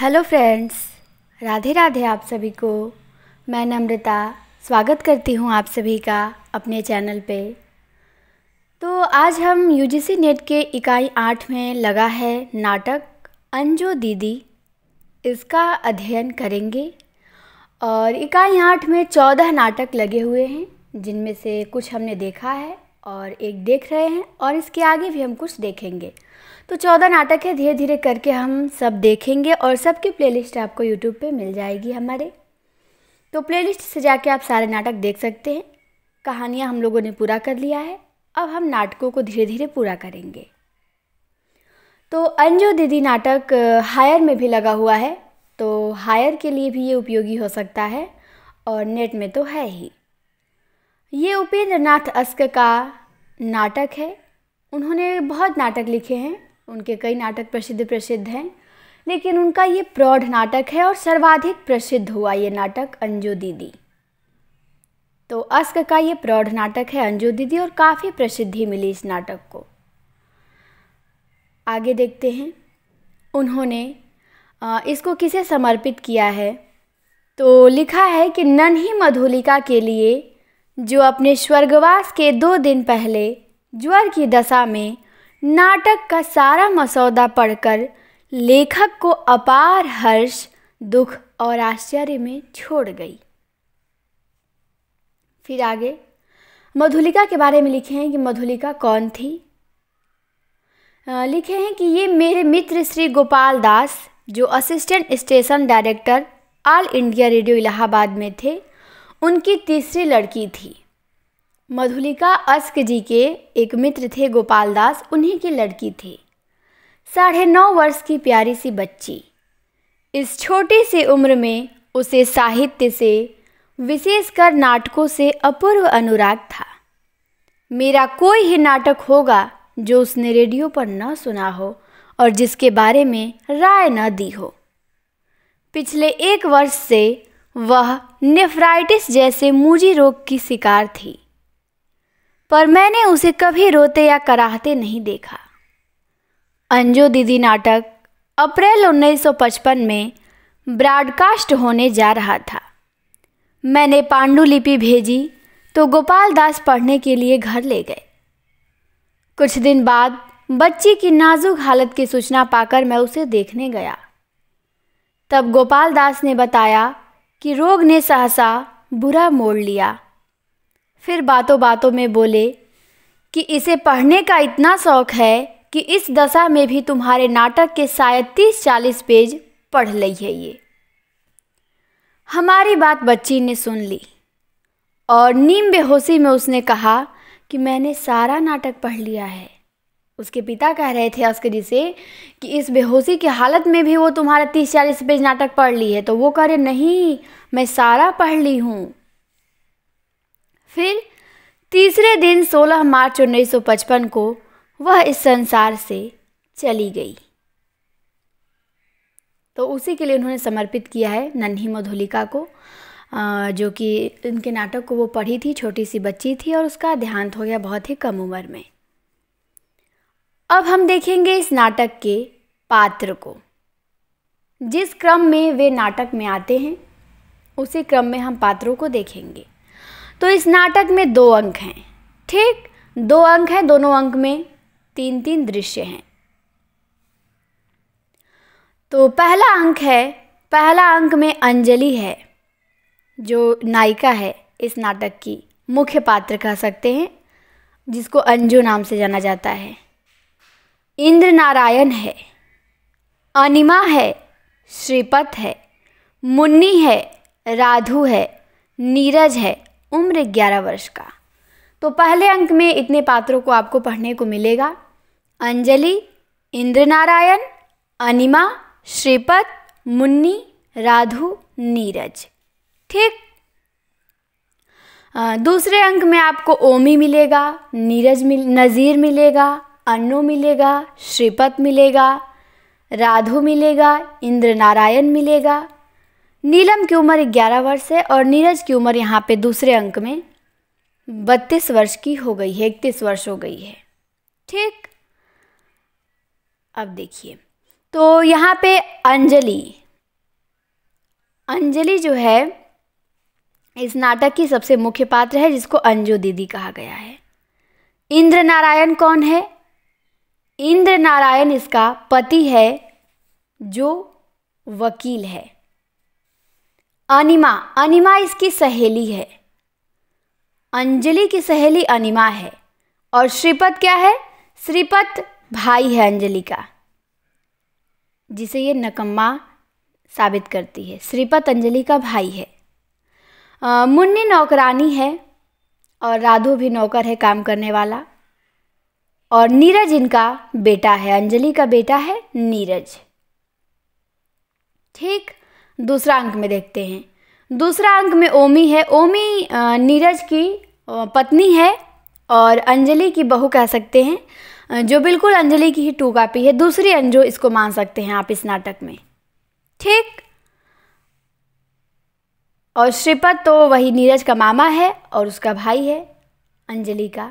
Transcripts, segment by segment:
Hello friends Radhe Radhe आप सभी को मैं नम्रता स्वागत करती हूँ आप सभी का अपने चैनल पे तो आज हम यूजीसी नेट के इकाई आठ में लगा है नाटक अंजो दीदी इसका अध्ययन करेंगे और इकाई आठ में चौदह नाटक लगे हुए हैं जिनमें से कुछ हमने देखा है और एक देख रहे हैं और इसके आगे भी हम कुछ देखेंगे तो चौदह नाटक है धीरे धीरे करके हम सब देखेंगे और सबकी प्लेलिस्ट आपको यूट्यूब पे मिल जाएगी हमारे तो प्लेलिस्ट से जाके आप सारे नाटक देख सकते हैं कहानियाँ हम लोगों ने पूरा कर लिया है अब हम नाटकों को धीरे धीरे पूरा करेंगे तो अंजो दीदी नाटक हायर में भी लगा हुआ है तो हायर के लिए भी ये उपयोगी हो सकता है और नेट में तो है ही ये उपेंद्र नाथ अस्क का नाटक है उन्होंने बहुत नाटक लिखे हैं उनके कई नाटक प्रसिद्ध प्रसिद्ध हैं लेकिन उनका ये प्रौढ़ नाटक है और सर्वाधिक प्रसिद्ध हुआ ये नाटक अंजू दीदी तो अस्क का ये प्रौढ़ नाटक है अंजू दीदी और काफ़ी प्रसिद्धि मिली इस नाटक को आगे देखते हैं उन्होंने इसको किसे समर्पित किया है तो लिखा है कि नन्ही मधुलिका के लिए जो अपने स्वर्गवास के दो दिन पहले ज्वर की दशा में नाटक का सारा मसौदा पढ़कर लेखक को अपार हर्ष दुख और आश्चर्य में छोड़ गई फिर आगे मधुलिका के बारे में लिखे हैं कि मधुलिका कौन थी लिखे हैं कि ये मेरे मित्र श्री गोपाल दास जो assistant station director all India radio Allahabad में थे उनकी तीसरी लड़की थी मधुलिका अस्क जी के एक मित्र थे गोपाल दास उन्हीं की लड़की थी साढ़े नौ वर्ष की प्यारी सी बच्ची इस छोटी सी उम्र में उसे साहित्य से विशेषकर नाटकों से अपूर्व अनुराग था मेरा कोई ही नाटक होगा जो उसने रेडियो पर न सुना हो और जिसके बारे में राय न दी हो पिछले एक वर्ष से वह नेफ्राइटिस जैसे मूजी रोग की शिकार थी पर मैंने उसे कभी रोते या कराहते नहीं देखा अंजू दीदी नाटक अप्रैल 1955 में ब्रॉडकास्ट होने जा रहा था मैंने पांडुलिपि भेजी तो गोपाल दास पढ़ने के लिए घर ले गए कुछ दिन बाद बच्ची की नाजुक हालत की सूचना पाकर मैं उसे देखने गया तब गोपाल दास ने बताया कि रोग ने सहसा बुरा मोड़ लिया फिर बातों बातों में बोले कि इसे पढ़ने का इतना शौक है कि इस दशा में भी तुम्हारे नाटक के शायद तीस चालीस पेज पढ़ ली है ये हमारी बात बच्ची ने सुन ली और नीम बेहोशी में उसने कहा कि मैंने सारा नाटक पढ़ लिया है उसके पिता कह रहे थे अस्करी से कि इस बेहोशी की हालत में भी वो तुम्हारा तीस चालीस पेज नाटक पढ़ ली है तो वो कह रहे नहीं मैं सारा पढ़ ली हूँ फिर तीसरे दिन 16 मार्च 1955 को वह इस संसार से चली गई तो उसी के लिए उन्होंने समर्पित किया है नन्ही मधुलिका को जो कि इनके नाटक को वो पढ़ी थी छोटी सी बच्ची थी और उसका देहांत हो गया बहुत ही कम उम्र में अब हम देखेंगे इस नाटक के पात्र को जिस क्रम में वे नाटक में आते हैं उसी क्रम में हम पात्रों को देखेंगे तो इस नाटक में दो अंक हैं ठीक दो अंक हैं दोनों अंक में तीन तीन दृश्य हैं तो पहला अंक है पहला अंक में अंजलि है जो नायिका है इस नाटक की मुख्य पात्र कह सकते हैं जिसको अंजू नाम से जाना जाता है इंद्र नारायण है अनिमा है श्रीपत है मुन्नी है राधु है नीरज है उम्र 11 वर्ष का तो पहले अंक में इतने पात्रों को आपको पढ़ने को मिलेगा अंजलि इंद्र नारायण अनिमा श्रीपद मुन्नी राधु नीरज ठीक दूसरे अंक में आपको ओमी मिलेगा नीरज मिल नज़ीर मिलेगा अन्नू मिलेगा श्रीपत मिलेगा राधु मिलेगा इंद्र नारायण मिलेगा नीलम की उम्र 11 वर्ष है और नीरज की उम्र यहाँ पे दूसरे अंक में बत्तीस वर्ष की हो गई है इकतीस वर्ष हो गई है ठीक अब देखिए तो यहाँ पे अंजलि अंजलि जो है इस नाटक की सबसे मुख्य पात्र है जिसको अंजू दीदी कहा गया है इंद्र नारायण कौन है इंद्र नारायण इसका पति है जो वकील है अनिमा अनिमा इसकी सहेली है अंजलि की सहेली अनिमा है और श्रीपत क्या है श्रीपत भाई है अंजलि का जिसे ये नकम्मा साबित करती है श्रीपत अंजलि का भाई है मुन्नी नौकरानी है और राधो भी नौकर है काम करने वाला और नीरज इनका बेटा है अंजलि का बेटा है नीरज ठीक दूसरा अंक में देखते हैं दूसरा अंक में ओमी है ओमी नीरज की पत्नी है और अंजलि की बहू कह सकते हैं जो बिल्कुल अंजलि की ही टू कापी है दूसरी अंजो इसको मान सकते हैं आप इस नाटक में ठीक और श्रीपद तो वही नीरज का मामा है और उसका भाई है अंजलि का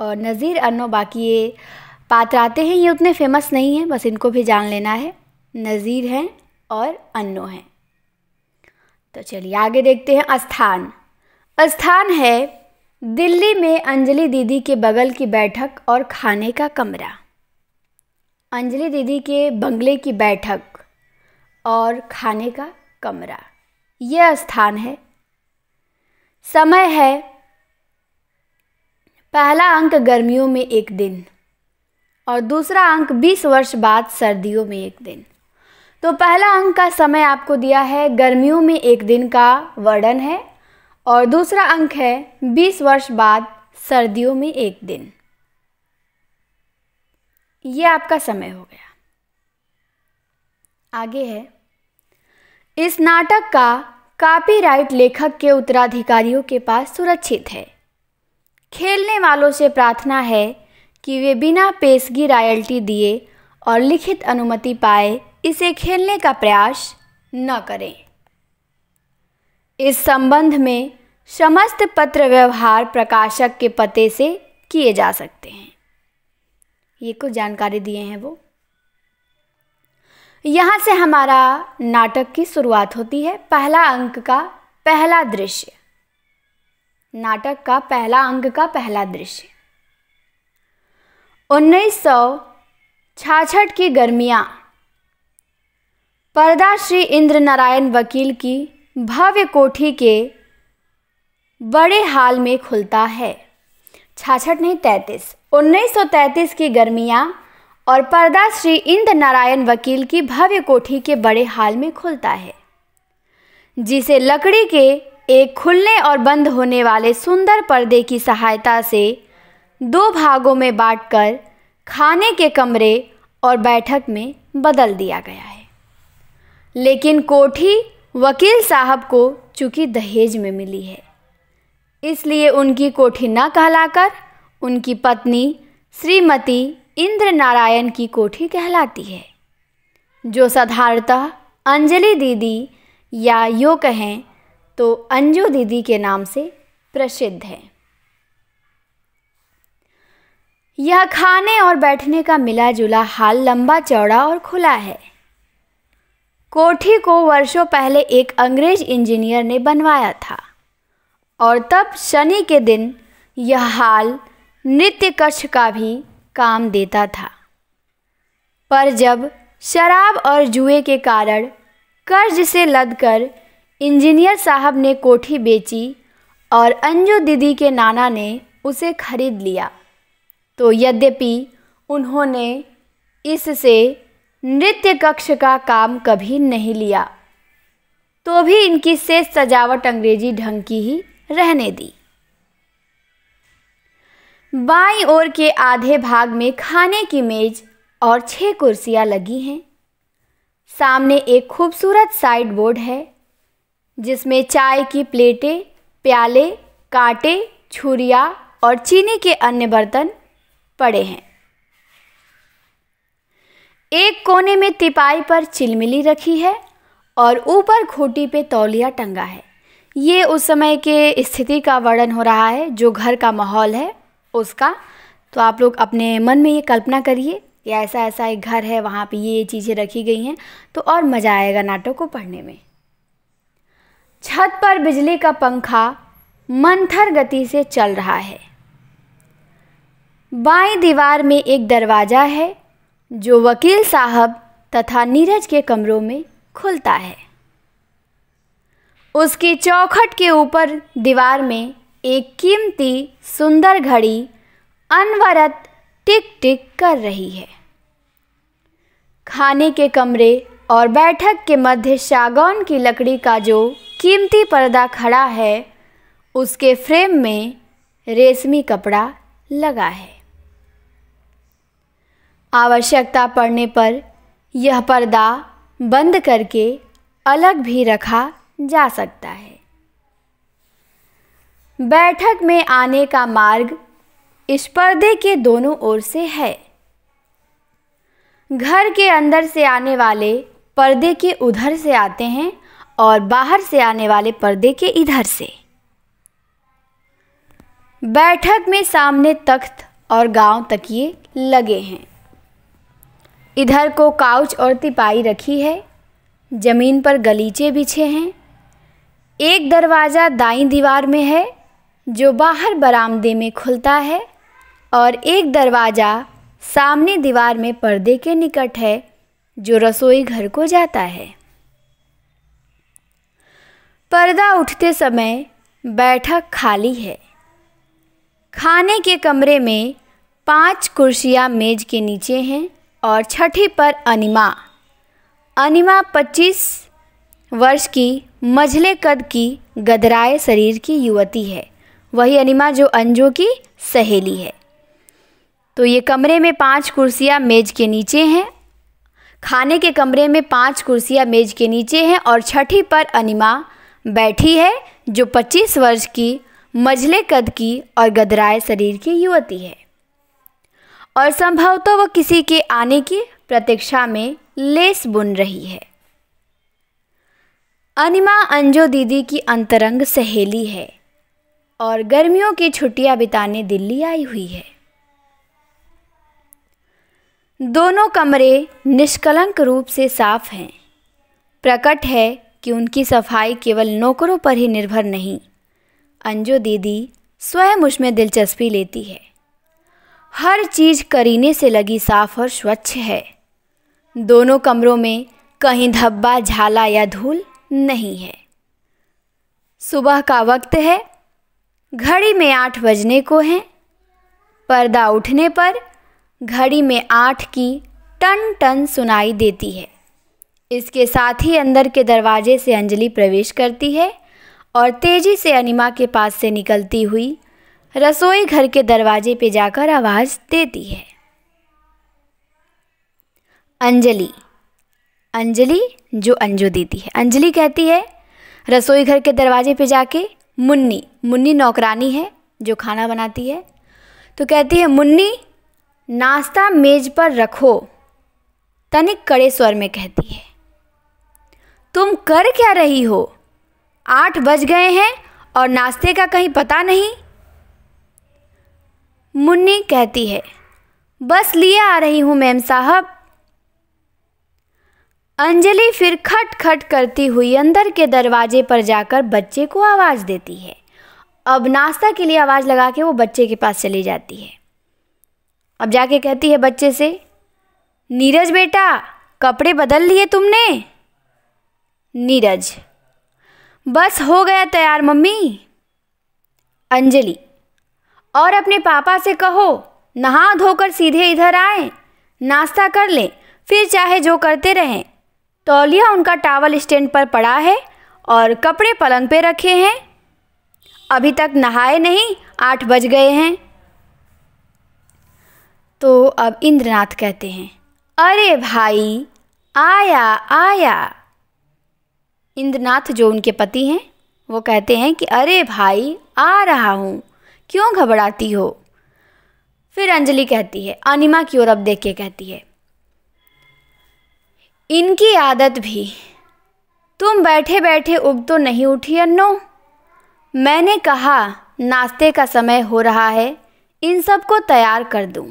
और नज़ीर अनो बाकी ये पात्र आते हैं ये उतने फेमस नहीं हैं बस इनको भी जान लेना है नज़ीर हैं और अन्नो हैं तो चलिए आगे देखते हैं स्थान स्थान है दिल्ली में अंजलि दीदी के बगल की बैठक और खाने का कमरा अंजलि दीदी के बंगले की बैठक और खाने का कमरा यह स्थान है समय है पहला अंक गर्मियों में एक दिन और दूसरा अंक 20 वर्ष बाद सर्दियों में एक दिन तो पहला अंक का समय आपको दिया है गर्मियों में एक दिन का वर्णन है और दूसरा अंक है 20 वर्ष बाद सर्दियों में एक दिन ये आपका समय हो गया आगे है इस नाटक का कॉपीराइट लेखक के उत्तराधिकारियों के पास सुरक्षित है खेलने वालों से प्रार्थना है कि वे बिना पेशगी रॉयल्टी दिए और लिखित अनुमति पाए इसे खेलने का प्रयास न करें इस संबंध में समस्त पत्र व्यवहार प्रकाशक के पते से किए जा सकते हैं ये कुछ जानकारी दिए हैं वो यहाँ से हमारा नाटक की शुरुआत होती है पहला अंक का पहला दृश्य नाटक का पहला अंक का पहला दृश्य उन्नीस सौ छाछठ की गर्मियाँ पर्दा श्री इंद्र नारायण वकील की भव्य कोठी के बड़े हाल में खुलता है छाछठ नहीं सौ तैतीस की गर्मियाँ और पर्दा श्री इंद्र नारायण वकील की भव्य कोठी के बड़े हाल में खुलता है जिसे लकड़ी के एक खुलने और बंद होने वाले सुंदर पर्दे की सहायता से दो भागों में बांटकर खाने के कमरे और बैठक में बदल दिया गया है लेकिन कोठी वकील साहब को चूँकि दहेज में मिली है इसलिए उनकी कोठी न कहलाकर उनकी पत्नी श्रीमती इंद्र नारायण की कोठी कहलाती है जो साधारणतः अंजलि दीदी या यो कहें तो अंजू दीदी के नाम से प्रसिद्ध है यह खाने और बैठने का मिला जुला हाल लंबा चौड़ा और खुला है कोठी को वर्षों पहले एक अंग्रेज इंजीनियर ने बनवाया था और तब शनि के दिन यह हाल नृत्य कक्ष का भी काम देता था पर जब शराब और जुए के कारण कर्ज से लदकर इंजीनियर साहब ने कोठी बेची और अंजू दीदी के नाना ने उसे खरीद लिया तो यद्यपि उन्होंने इससे नृत्य कक्ष का काम कभी नहीं लिया तो भी इनकी शेष सजावट अंग्रेजी ढंग की ही रहने दी बाई ओर के आधे भाग में खाने की मेज और छह कुर्सियां लगी हैं सामने एक खूबसूरत साइड बोर्ड है जिसमें चाय की प्लेटें प्याले कांटे छुरिया और चीनी के अन्य बर्तन पड़े हैं एक कोने में तिपाई पर चिलमिली रखी है और ऊपर खोटी पे तौलिया टंगा है ये उस समय के स्थिति का वर्णन हो रहा है जो घर का माहौल है उसका तो आप लोग अपने मन में ये कल्पना करिए कि ऐसा ऐसा एक घर है वहाँ पे ये चीज़ें रखी गई हैं तो और मज़ा आएगा नाटक को पढ़ने में छत पर बिजली का पंखा मंथर गति से चल रहा है बाएं दीवार में एक दरवाज़ा है जो वकील साहब तथा नीरज के कमरों में खुलता है उसकी चौखट के ऊपर दीवार में एक कीमती सुंदर घड़ी अनवरत टिक टिक कर रही है खाने के कमरे और बैठक के मध्य शागौन की लकड़ी का जो कीमती पर्दा खड़ा है उसके फ्रेम में रेशमी कपड़ा लगा है आवश्यकता पड़ने पर यह पर्दा बंद करके अलग भी रखा जा सकता है बैठक में आने का मार्ग इस पर्दे के दोनों ओर से है घर के अंदर से आने वाले पर्दे के उधर से आते हैं और बाहर से आने वाले पर्दे के इधर से बैठक में सामने तख्त और गांव तकिए लगे हैं इधर को काउच और तिपाई रखी है जमीन पर गलीचे बिछे हैं एक दरवाज़ा दाई दीवार में है जो बाहर बरामदे में खुलता है और एक दरवाज़ा सामने दीवार में पर्दे के निकट है जो रसोई घर को जाता है पर्दा उठते समय बैठक खाली है खाने के कमरे में पांच कुर्सियां मेज के नीचे हैं और छठी पर अनिमा अनिमा 25 वर्ष की मझले कद की गदराए शरीर की युवती है वही अनिमा जो अंजू की सहेली है तो ये कमरे में पांच कुर्सियाँ मेज के नीचे हैं खाने के कमरे में पांच कुर्सियाँ मेज के नीचे हैं और छठी पर अनिमा बैठी है जो 25 वर्ष की मझले कद की और गदराए शरीर की युवती है और संभवतः तो वह किसी के आने की प्रतीक्षा में लेस बुन रही है अनिमा अंजो दीदी की अंतरंग सहेली है और गर्मियों की छुट्टियां बिताने दिल्ली आई हुई है दोनों कमरे निष्कलंक रूप से साफ हैं प्रकट है कि उनकी सफाई केवल नौकरों पर ही निर्भर नहीं अंजो दीदी स्वयं उसमें दिलचस्पी लेती है हर चीज़ करीने से लगी साफ और स्वच्छ है दोनों कमरों में कहीं धब्बा झाला या धूल नहीं है सुबह का वक्त है घड़ी में आठ बजने को है पर्दा उठने पर घड़ी में आठ की टन टन सुनाई देती है इसके साथ ही अंदर के दरवाजे से अंजलि प्रवेश करती है और तेज़ी से अनिमा के पास से निकलती हुई रसोई घर के दरवाजे पे जाकर आवाज़ देती है अंजलि अंजलि जो अंजू देती है अंजलि कहती है रसोई घर के दरवाजे पे जाके मुन्नी मुन्नी नौकरानी है जो खाना बनाती है तो कहती है मुन्नी नाश्ता मेज पर रखो तनिक कड़े स्वर में कहती है तुम कर क्या रही हो आठ बज गए हैं और नाश्ते का कहीं पता नहीं मुन्नी कहती है बस लिए आ रही हूँ मैम साहब अंजलि फिर खट खट करती हुई अंदर के दरवाजे पर जाकर बच्चे को आवाज़ देती है अब नाश्ता के लिए आवाज़ लगा के वो बच्चे के पास चली जाती है अब जाके कहती है बच्चे से नीरज बेटा कपड़े बदल लिए तुमने नीरज बस हो गया तैयार मम्मी अंजलि और अपने पापा से कहो नहा धोकर सीधे इधर आए नाश्ता कर लें फिर चाहे जो करते रहें तौलिया उनका टावल स्टैंड पर पड़ा है और कपड़े पलंग पे रखे हैं अभी तक नहाए नहीं आठ बज गए हैं तो अब इंद्रनाथ कहते हैं अरे भाई आया आया इंद्रनाथ जो उनके पति हैं वो कहते हैं कि अरे भाई आ रहा हूँ क्यों घबराती हो फिर अंजलि कहती है अनिमा की ओर अब देख के कहती है इनकी आदत भी तुम बैठे बैठे उग तो नहीं उठी अन्नो मैंने कहा नाश्ते का समय हो रहा है इन सब को तैयार कर दूं।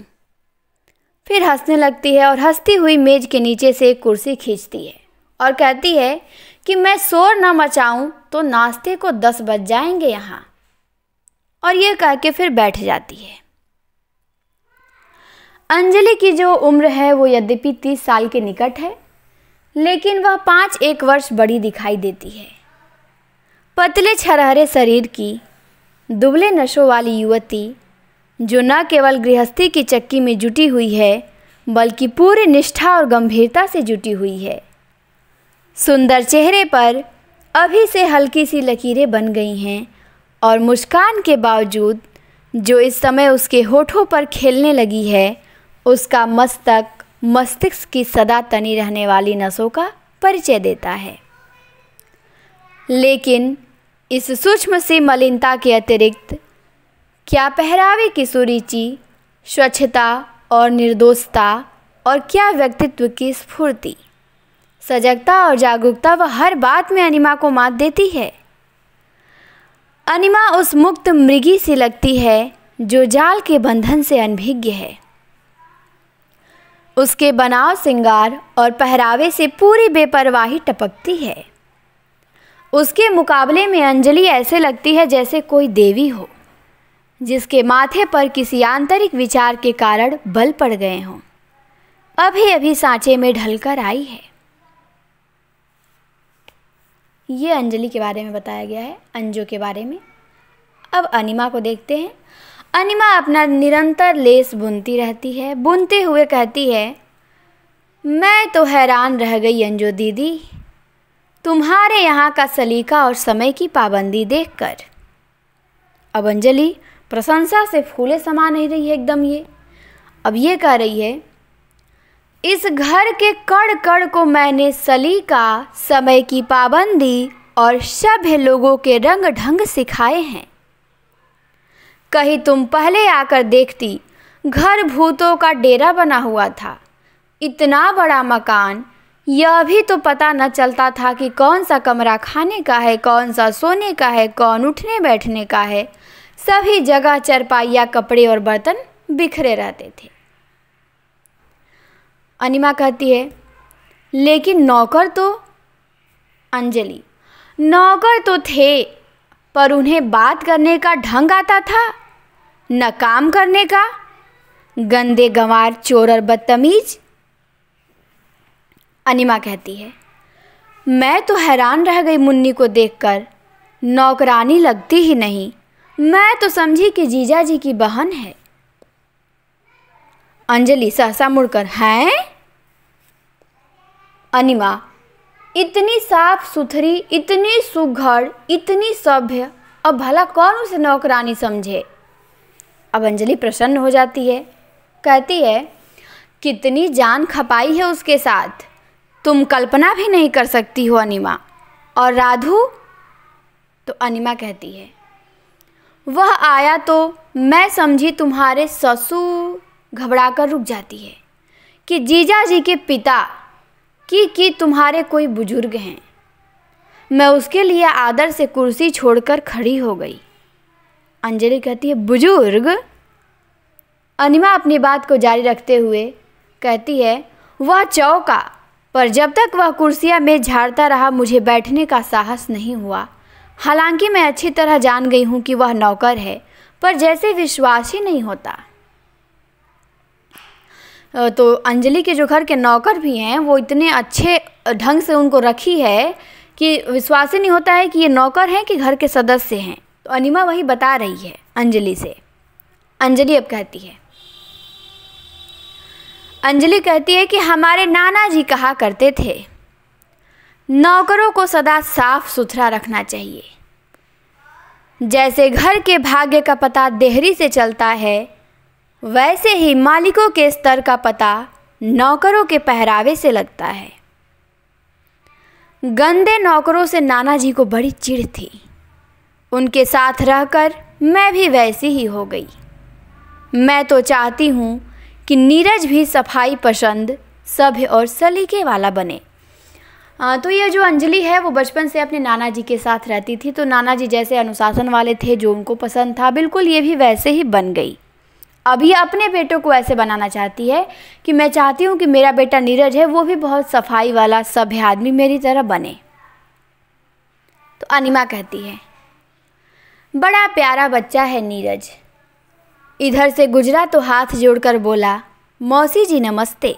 फिर हंसने लगती है और हंसती हुई मेज के नीचे से एक कुर्सी खींचती है और कहती है कि मैं शोर ना मचाऊं तो नाश्ते को दस बज जाएंगे यहाँ और ये कह के फिर बैठ जाती है अंजलि की जो उम्र है वो यद्यपि तीस साल के निकट है लेकिन वह पाँच एक वर्ष बड़ी दिखाई देती है पतले छरहरे शरीर की दुबले नशों वाली युवती जो न केवल गृहस्थी की चक्की में जुटी हुई है बल्कि पूरी निष्ठा और गंभीरता से जुटी हुई है सुंदर चेहरे पर अभी से हल्की सी लकीरें बन गई हैं और मुस्कान के बावजूद जो इस समय उसके होठों पर खेलने लगी है उसका मस्तक मस्तिष्क की सदा तनी रहने वाली नसों का परिचय देता है लेकिन इस सूक्ष्म सी मलिनता के अतिरिक्त क्या पहरावे की सुरुचि स्वच्छता और निर्दोषता और क्या व्यक्तित्व की स्फूर्ति सजगता और जागरूकता वह हर बात में अनिमा को मात देती है अनिमा उस मुक्त मृगी से लगती है जो जाल के बंधन से अनभिज्ञ है उसके बनाव सिंगार और पहरावे से पूरी बेपरवाही टपकती है उसके मुकाबले में अंजलि ऐसे लगती है जैसे कोई देवी हो जिसके माथे पर किसी आंतरिक विचार के कारण बल पड़ गए हों अभी अभी सांचे में ढलकर आई है ये अंजलि के बारे में बताया गया है अंजो के बारे में अब अनिमा को देखते हैं अनिमा अपना निरंतर लेस बुनती रहती है बुनते हुए कहती है मैं तो हैरान रह गई अंजो दीदी तुम्हारे यहाँ का सलीका और समय की पाबंदी देखकर अब अंजलि प्रशंसा से फूले समा नहीं रही है एकदम ये अब ये कह रही है इस घर के कड़ कड़ को मैंने सलीका समय की पाबंदी और सभ्य लोगों के रंग ढंग सिखाए हैं कहीं तुम पहले आकर देखती घर भूतों का डेरा बना हुआ था इतना बड़ा मकान यह भी तो पता न चलता था कि कौन सा कमरा खाने का है कौन सा सोने का है कौन उठने बैठने का है सभी जगह चरपाइया कपड़े और बर्तन बिखरे रहते थे अनिमा कहती है लेकिन नौकर तो अंजलि नौकर तो थे पर उन्हें बात करने का ढंग आता था न काम करने का गंदे गंवार चोर और बदतमीज अनिमा कहती है मैं तो हैरान रह गई मुन्नी को देखकर नौकरानी लगती ही नहीं मैं तो समझी कि जीजा जी की बहन है अंजलि सहसा मुड़कर हैं अनिमा इतनी साफ सुथरी इतनी सुघड़ इतनी सभ्य अब भला कौन उसे नौकरानी समझे अब अंजलि प्रसन्न हो जाती है कहती है कितनी जान खपाई है उसके साथ तुम कल्पना भी नहीं कर सकती हो अनिमा और राधु तो अनिमा कहती है वह आया तो मैं समझी तुम्हारे ससुर घबराकर रुक जाती है कि जीजा जी के पिता कि कि तुम्हारे कोई बुजुर्ग हैं मैं उसके लिए आदर से कुर्सी छोड़कर खड़ी हो गई अंजलि कहती है बुजुर्ग अनिमा अपनी बात को जारी रखते हुए कहती है वह चौका पर जब तक वह कुर्सियाँ में झाड़ता रहा मुझे बैठने का साहस नहीं हुआ हालांकि मैं अच्छी तरह जान गई हूँ कि वह नौकर है पर जैसे विश्वास ही नहीं होता तो अंजलि के जो घर के नौकर भी हैं वो इतने अच्छे ढंग से उनको रखी है कि विश्वास ही नहीं होता है कि ये नौकर हैं कि घर के सदस्य हैं तो अनिमा वही बता रही है अंजलि से अंजलि अब कहती है अंजलि कहती है कि हमारे नाना जी कहा करते थे नौकरों को सदा साफ सुथरा रखना चाहिए जैसे घर के भाग्य का पता देहरी से चलता है वैसे ही मालिकों के स्तर का पता नौकरों के पहरावे से लगता है गंदे नौकरों से नाना जी को बड़ी चिढ़ थी उनके साथ रहकर मैं भी वैसी ही हो गई मैं तो चाहती हूँ कि नीरज भी सफाई पसंद सभ्य और सलीके वाला बने आ, तो ये जो अंजलि है वो बचपन से अपने नाना जी के साथ रहती थी तो नाना जी जैसे अनुशासन वाले थे जो उनको पसंद था बिल्कुल ये भी वैसे ही बन गई अभी अपने बेटों को ऐसे बनाना चाहती है कि मैं चाहती हूँ कि मेरा बेटा नीरज है वो भी बहुत सफाई वाला सभ्य आदमी मेरी तरह बने तो अनिमा कहती है बड़ा प्यारा बच्चा है नीरज इधर से गुजरा तो हाथ जोड़कर बोला मौसी जी नमस्ते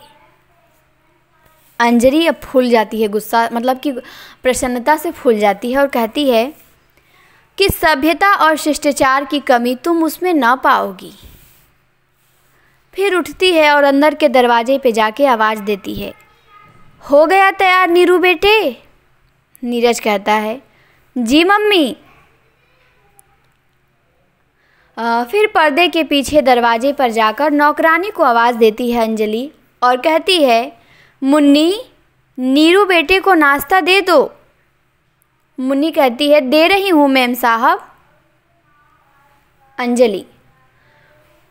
अंजलि अब फूल जाती है गुस्सा मतलब कि प्रसन्नता से फूल जाती है और कहती है कि सभ्यता और शिष्टाचार की कमी तुम उसमें ना पाओगी फिर उठती है और अंदर के दरवाजे पे जाके आवाज़ देती है हो गया तैयार नीरू बेटे नीरज कहता है जी मम्मी आ, फिर पर्दे के पीछे दरवाजे पर जाकर नौकरानी को आवाज़ देती है अंजलि और कहती है मुन्नी नीरू बेटे को नाश्ता दे दो मुन्नी कहती है दे रही हूँ मैम साहब अंजलि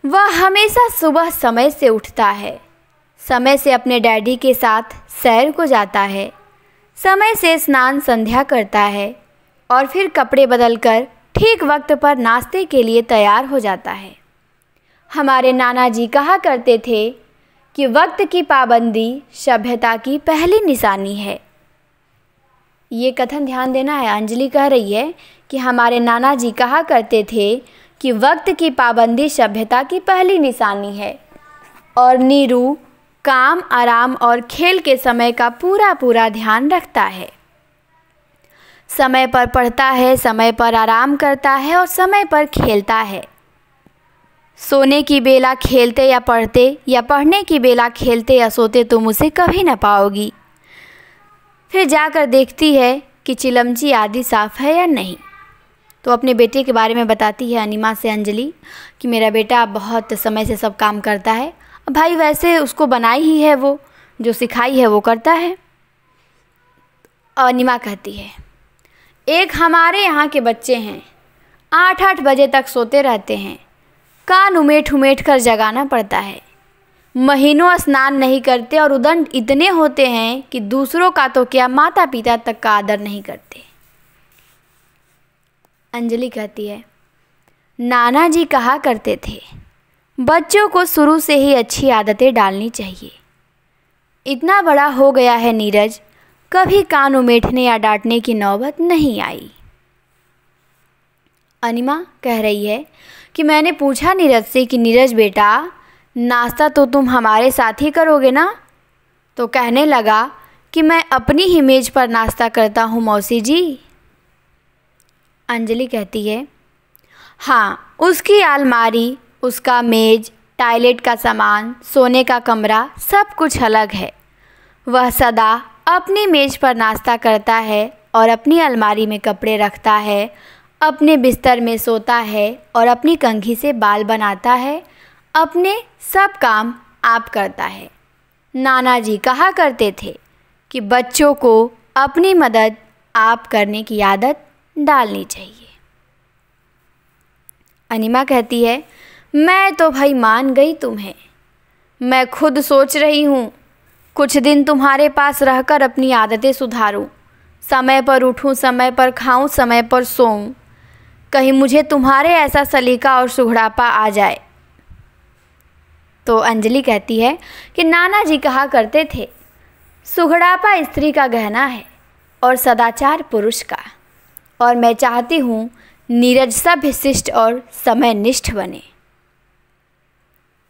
वह हमेशा सुबह समय से उठता है समय से अपने डैडी के साथ सैर को जाता है समय से स्नान संध्या करता है और फिर कपड़े बदलकर ठीक वक्त पर नाश्ते के लिए तैयार हो जाता है हमारे नाना जी कहा करते थे कि वक्त की पाबंदी सभ्यता की पहली निशानी है ये कथन ध्यान देना है अंजलि कह रही है कि हमारे नाना जी कहा करते थे कि वक्त की पाबंदी सभ्यता की पहली निशानी है और नीरू काम आराम और खेल के समय का पूरा पूरा ध्यान रखता है समय पर पढ़ता है समय पर आराम करता है और समय पर खेलता है सोने की बेला खेलते या पढ़ते या पढ़ने की बेला खेलते या सोते तुम उसे कभी न पाओगी फिर जाकर देखती है कि चिलमची आदि साफ है या नहीं तो अपने बेटे के बारे में बताती है अनिमा से अंजलि कि मेरा बेटा बहुत समय से सब काम करता है भाई वैसे उसको बनाई ही है वो जो सिखाई है वो करता है अनिमा कहती है एक हमारे यहाँ के बच्चे हैं आठ आठ बजे तक सोते रहते हैं कान उमेट उमेट कर जगाना पड़ता है महीनों स्नान नहीं करते और उदंड इतने होते हैं कि दूसरों का तो क्या माता पिता तक का आदर नहीं करते अंजलि कहती है नाना जी कहा करते थे बच्चों को शुरू से ही अच्छी आदतें डालनी चाहिए इतना बड़ा हो गया है नीरज कभी कान उमेटने या डांटने की नौबत नहीं आई अनिमा कह रही है कि मैंने पूछा नीरज से कि नीरज बेटा नाश्ता तो तुम हमारे साथ ही करोगे ना तो कहने लगा कि मैं अपनी ही मेज़ पर नाश्ता करता हूँ मौसी जी अंजलि कहती है हाँ उसकी अलमारी उसका मेज टॉयलेट का सामान सोने का कमरा सब कुछ अलग है वह सदा अपनी मेज पर नाश्ता करता है और अपनी अलमारी में कपड़े रखता है अपने बिस्तर में सोता है और अपनी कंघी से बाल बनाता है अपने सब काम आप करता है नाना जी कहा करते थे कि बच्चों को अपनी मदद आप करने की आदत डालनी चाहिए अनिमा कहती है मैं तो भाई मान गई तुम्हें मैं खुद सोच रही हूँ कुछ दिन तुम्हारे पास रहकर अपनी आदतें सुधारूँ समय पर उठूँ समय पर खाऊँ समय पर सोऊँ कहीं मुझे तुम्हारे ऐसा सलीका और सुघड़ापा आ जाए तो अंजलि कहती है कि नाना जी कहा करते थे सुघड़ापा स्त्री का गहना है और सदाचार पुरुष का और मैं चाहती हूँ नीरज सभ्य शिष्ट और समय निष्ठ बने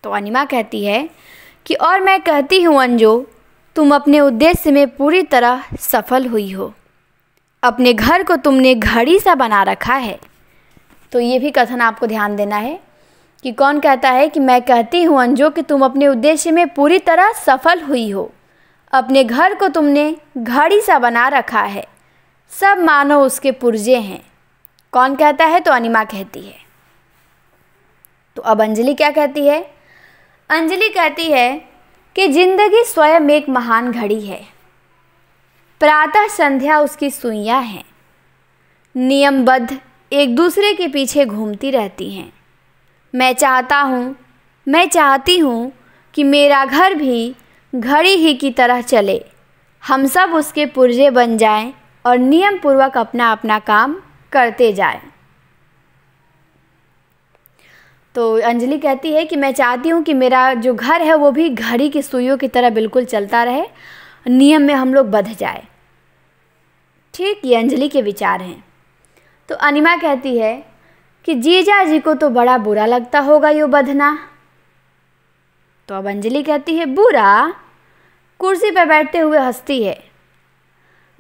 तो अनिमा कहती है कि और मैं कहती हूँ अंजो तुम अपने उद्देश्य में पूरी तरह सफल हुई हो अपने घर को तुमने घड़ी सा बना रखा है तो ये भी कथन आपको ध्यान देना है कि कौन कहता है कि मैं कहती हूँ अंजो कि तुम अपने उद्देश्य में पूरी तरह सफल हुई हो अपने घर को तुमने घड़ी सा बना रखा है सब मानो उसके पुर्जे हैं कौन कहता है तो अनिमा कहती है तो अब अंजलि क्या कहती है अंजलि कहती है कि जिंदगी स्वयं एक महान घड़ी है प्रातः संध्या उसकी सुइयाँ हैं नियमबद्ध एक दूसरे के पीछे घूमती रहती हैं मैं चाहता हूँ मैं चाहती हूँ कि मेरा घर भी घड़ी ही की तरह चले हम सब उसके पुर्जे बन जाएं और नियम पूर्वक अपना अपना काम करते जाए तो अंजलि कहती है कि मैं चाहती हूँ कि मेरा जो घर है वो भी घड़ी की सुइयों की तरह बिल्कुल चलता रहे नियम में हम लोग बध जाए ठीक ये अंजलि के विचार हैं तो अनिमा कहती है कि जीजा जी को तो बड़ा बुरा लगता होगा यो बधना तो अब अंजलि कहती है बुरा कुर्सी पर बैठते हुए हंसती है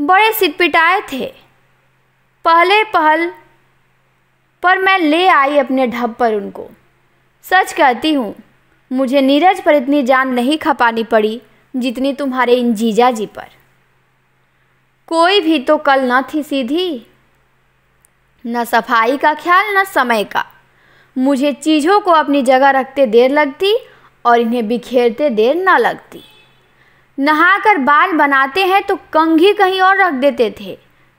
बड़े सिटपिटाए थे पहले पहल पर मैं ले आई अपने ढब पर उनको सच कहती हूँ मुझे नीरज पर इतनी जान नहीं खपानी पड़ी जितनी तुम्हारे इन जीजा जी पर कोई भी तो कल न थी सीधी न सफाई का ख्याल न समय का मुझे चीज़ों को अपनी जगह रखते देर लगती और इन्हें बिखेरते देर न लगती नहाकर बाल बनाते हैं तो कंघी कहीं और रख देते थे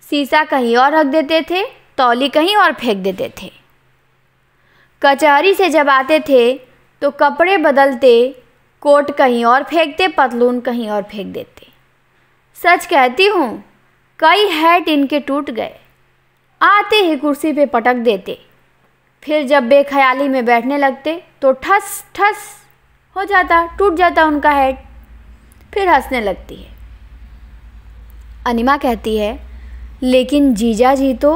सीसा कहीं और रख देते थे तौली कहीं और फेंक देते थे कचहरी से जब आते थे तो कपड़े बदलते कोट कहीं और फेंकते पतलून कहीं और फेंक देते सच कहती हूँ कई हैट इनके टूट गए आते ही कुर्सी पे पटक देते फिर जब बेख्याली में बैठने लगते तो ठस ठस हो जाता टूट जाता उनका हैट फिर हंसने लगती है अनिमा कहती है लेकिन जीजा जी तो,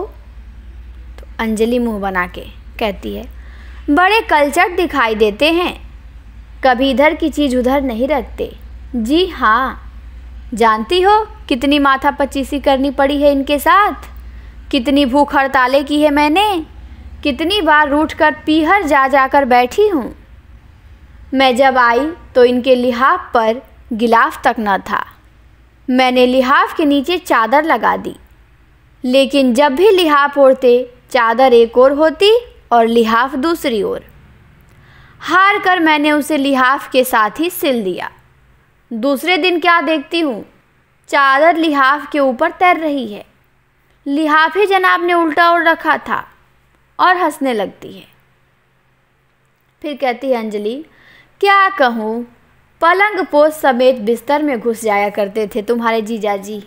तो अंजलि मुंह बना के कहती है बड़े कल्चर दिखाई देते हैं कभी इधर की चीज़ उधर नहीं रखते जी हाँ जानती हो कितनी माथा पचीसी करनी पड़ी है इनके साथ कितनी भूख हड़तालें की है मैंने कितनी बार रूठ कर पीहर जा जाकर बैठी हूँ मैं जब आई तो इनके लिहाफ पर गिलाफ तक न था मैंने लिहाफ के नीचे चादर लगा दी लेकिन जब भी लिहाफ ओढ़ते चादर एक ओर होती और लिहाफ दूसरी ओर हार कर मैंने उसे लिहाफ के साथ ही सिल दिया दूसरे दिन क्या देखती हूँ चादर लिहाफ के ऊपर तैर रही है लिहाफे जनाब ने उल्टा ओढ़ रखा था और हंसने लगती है फिर कहती है अंजलि क्या कहूँ पलंग पोस समेत बिस्तर में घुस जाया करते थे तुम्हारे जीजा जी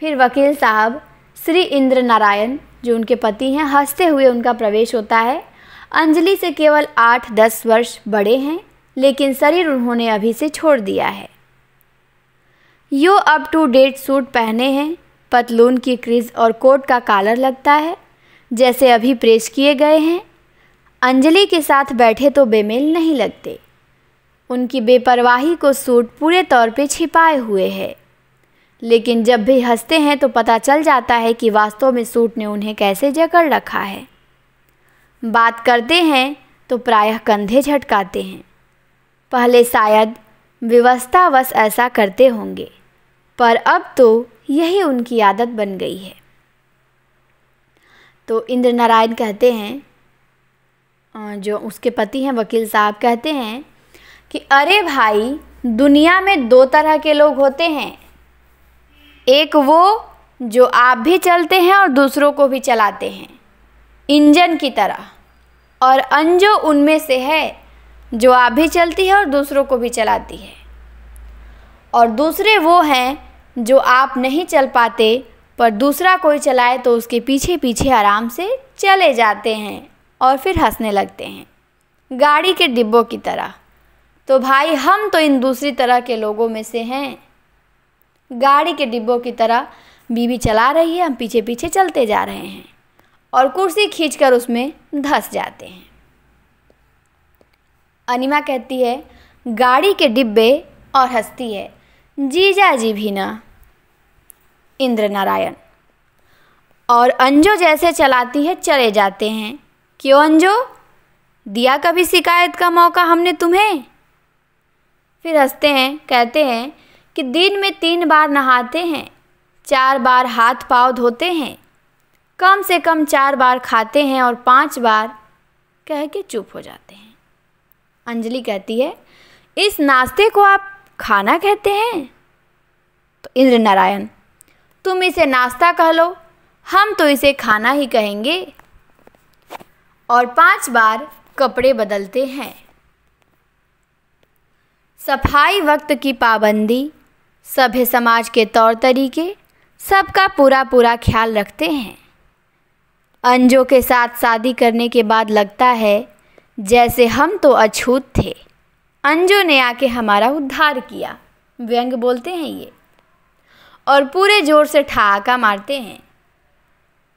फिर वकील साहब श्री इंद्र नारायण जो उनके पति हैं हंसते हुए उनका प्रवेश होता है अंजलि से केवल आठ दस वर्ष बड़े हैं लेकिन शरीर उन्होंने अभी से छोड़ दिया है यो अप टू डेट सूट पहने हैं पतलून की क्रीज और कोट का कालर लगता है जैसे अभी प्रेस किए गए हैं अंजलि के साथ बैठे तो बेमेल नहीं लगते उनकी बेपरवाही को सूट पूरे तौर पे छिपाए हुए है लेकिन जब भी हंसते हैं तो पता चल जाता है कि वास्तव में सूट ने उन्हें कैसे जकड़ रखा है बात करते हैं तो प्रायः कंधे झटकाते हैं पहले शायद व्यवस्थावश ऐसा करते होंगे पर अब तो यही उनकी आदत बन गई है तो इंद्र नारायण कहते हैं जो उसके पति हैं वकील साहब कहते हैं कि अरे भाई दुनिया में दो तरह के लोग होते हैं एक वो जो आप भी चलते हैं और दूसरों को भी चलाते हैं इंजन की तरह और अंजो उनमें से है जो आप भी चलती है और दूसरों को भी चलाती है और दूसरे वो हैं जो आप नहीं चल पाते पर दूसरा कोई चलाए तो उसके पीछे पीछे आराम से चले जाते हैं और फिर हंसने लगते हैं गाड़ी के डिब्बों की तरह तो भाई हम तो इन दूसरी तरह के लोगों में से हैं गाड़ी के डिब्बों की तरह बीवी चला रही है हम पीछे पीछे चलते जा रहे हैं और कुर्सी खींच उसमें धंस जाते हैं अनिमा कहती है गाड़ी के डिब्बे और हंसती है जीजा जी भी ना इंद्र नारायण और अंजो जैसे चलाती है चले जाते हैं क्यों अंजो दिया कभी शिकायत का मौका हमने तुम्हें फिर हंसते हैं कहते हैं कि दिन में तीन बार नहाते हैं चार बार हाथ पाँव धोते हैं कम से कम चार बार खाते हैं और पांच बार कह के चुप हो जाते हैं अंजलि कहती है इस नाश्ते को आप खाना कहते हैं तो इंद्र नारायण तुम इसे नाश्ता कह लो हम तो इसे खाना ही कहेंगे और पांच बार कपड़े बदलते हैं सफाई वक्त की पाबंदी सभ्य समाज के तौर तरीके सबका पूरा पूरा ख्याल रखते हैं अंजो के साथ शादी करने के बाद लगता है जैसे हम तो अछूत थे अंजो ने आके हमारा उद्धार किया व्यंग बोलते हैं ये और पूरे जोर से ठहाका मारते हैं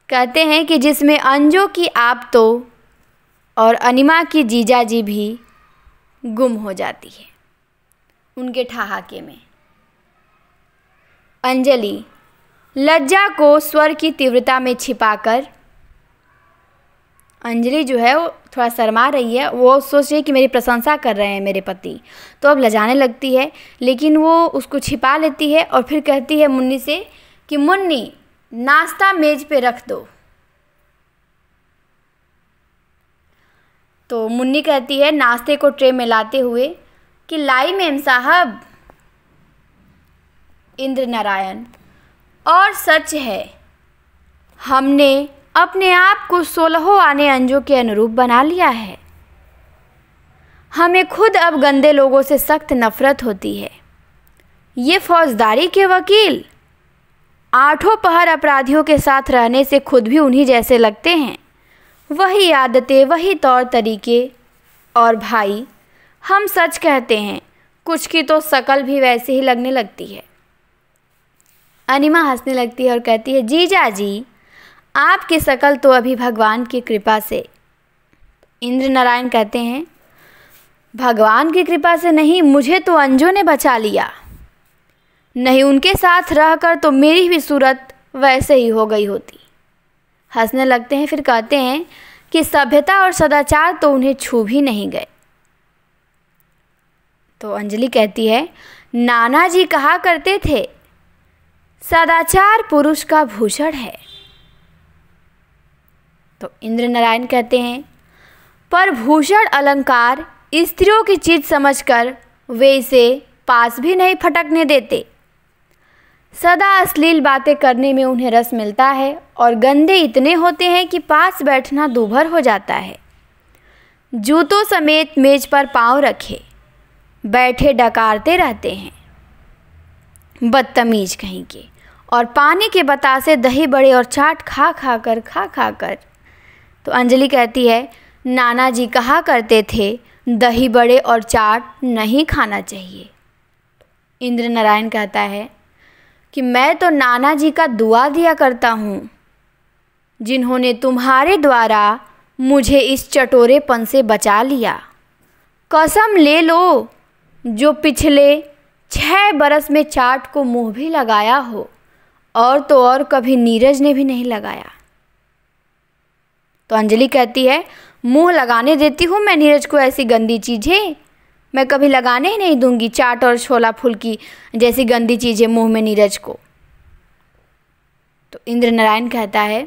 कहते हैं कि जिसमें अंजो की आप तो और अनिमा की जीजाजी भी गुम हो जाती है उनके ठहाके में अंजलि लज्जा को स्वर की तीव्रता में छिपाकर अंजलि जो है वो थोड़ा शर्मा रही है वो सोच रही है कि मेरी प्रशंसा कर रहे हैं मेरे पति तो अब लजाने लगती है लेकिन वो उसको छिपा लेती है और फिर कहती है मुन्नी से कि मुन्नी नाश्ता मेज पे रख दो तो मुन्नी कहती है नाश्ते को ट्रे में लाते हुए कि लाई मेम साहब इंद्र नारायण और सच है हमने अपने आप को सोलहों आने अंजों के अनुरूप बना लिया है हमें खुद अब गंदे लोगों से सख्त नफरत होती है ये फौजदारी के वकील आठों पहर अपराधियों के साथ रहने से खुद भी उन्हीं जैसे लगते हैं वही आदतें वही तौर तरीके और भाई हम सच कहते हैं कुछ की तो शकल भी वैसे ही लगने लगती है अनिमा हंसने लगती है और कहती है जीजा जी आपकी शकल तो अभी भगवान की कृपा से इंद्र नारायण कहते हैं भगवान की कृपा से नहीं मुझे तो अंजू ने बचा लिया नहीं उनके साथ रहकर तो मेरी भी सूरत वैसे ही हो गई होती हंसने लगते हैं फिर कहते हैं कि सभ्यता और सदाचार तो उन्हें छू भी नहीं गए तो अंजलि कहती है नाना जी कहा करते थे सदाचार पुरुष का भूषण है तो इंद्र नारायण कहते हैं पर भूषण अलंकार स्त्रियों की चीज समझकर वे इसे पास भी नहीं फटकने देते सदा अश्लील बातें करने में उन्हें रस मिलता है और गंदे इतने होते हैं कि पास बैठना दूभर हो जाता है जूतों समेत मेज पर पांव रखे बैठे डकारते रहते हैं बदतमीज कहीं के और पानी के बतासे दही बड़े और चाट खा खा कर खा खा कर तो अंजलि कहती है नाना जी कहा करते थे दही बड़े और चाट नहीं खाना चाहिए इंद्र नारायण कहता है कि मैं तो नाना जी का दुआ दिया करता हूँ जिन्होंने तुम्हारे द्वारा मुझे इस चटोरेपन से बचा लिया कसम ले लो जो पिछले छः बरस में चाट को मुँह भी लगाया हो और तो और कभी नीरज ने भी नहीं लगाया तो अंजलि कहती है मुंह लगाने देती हूँ मैं नीरज को ऐसी गंदी चीज़ें मैं कभी लगाने ही नहीं दूंगी चाट और छोला की जैसी गंदी चीज़ें मुंह में नीरज को तो इंद्र नारायण कहता है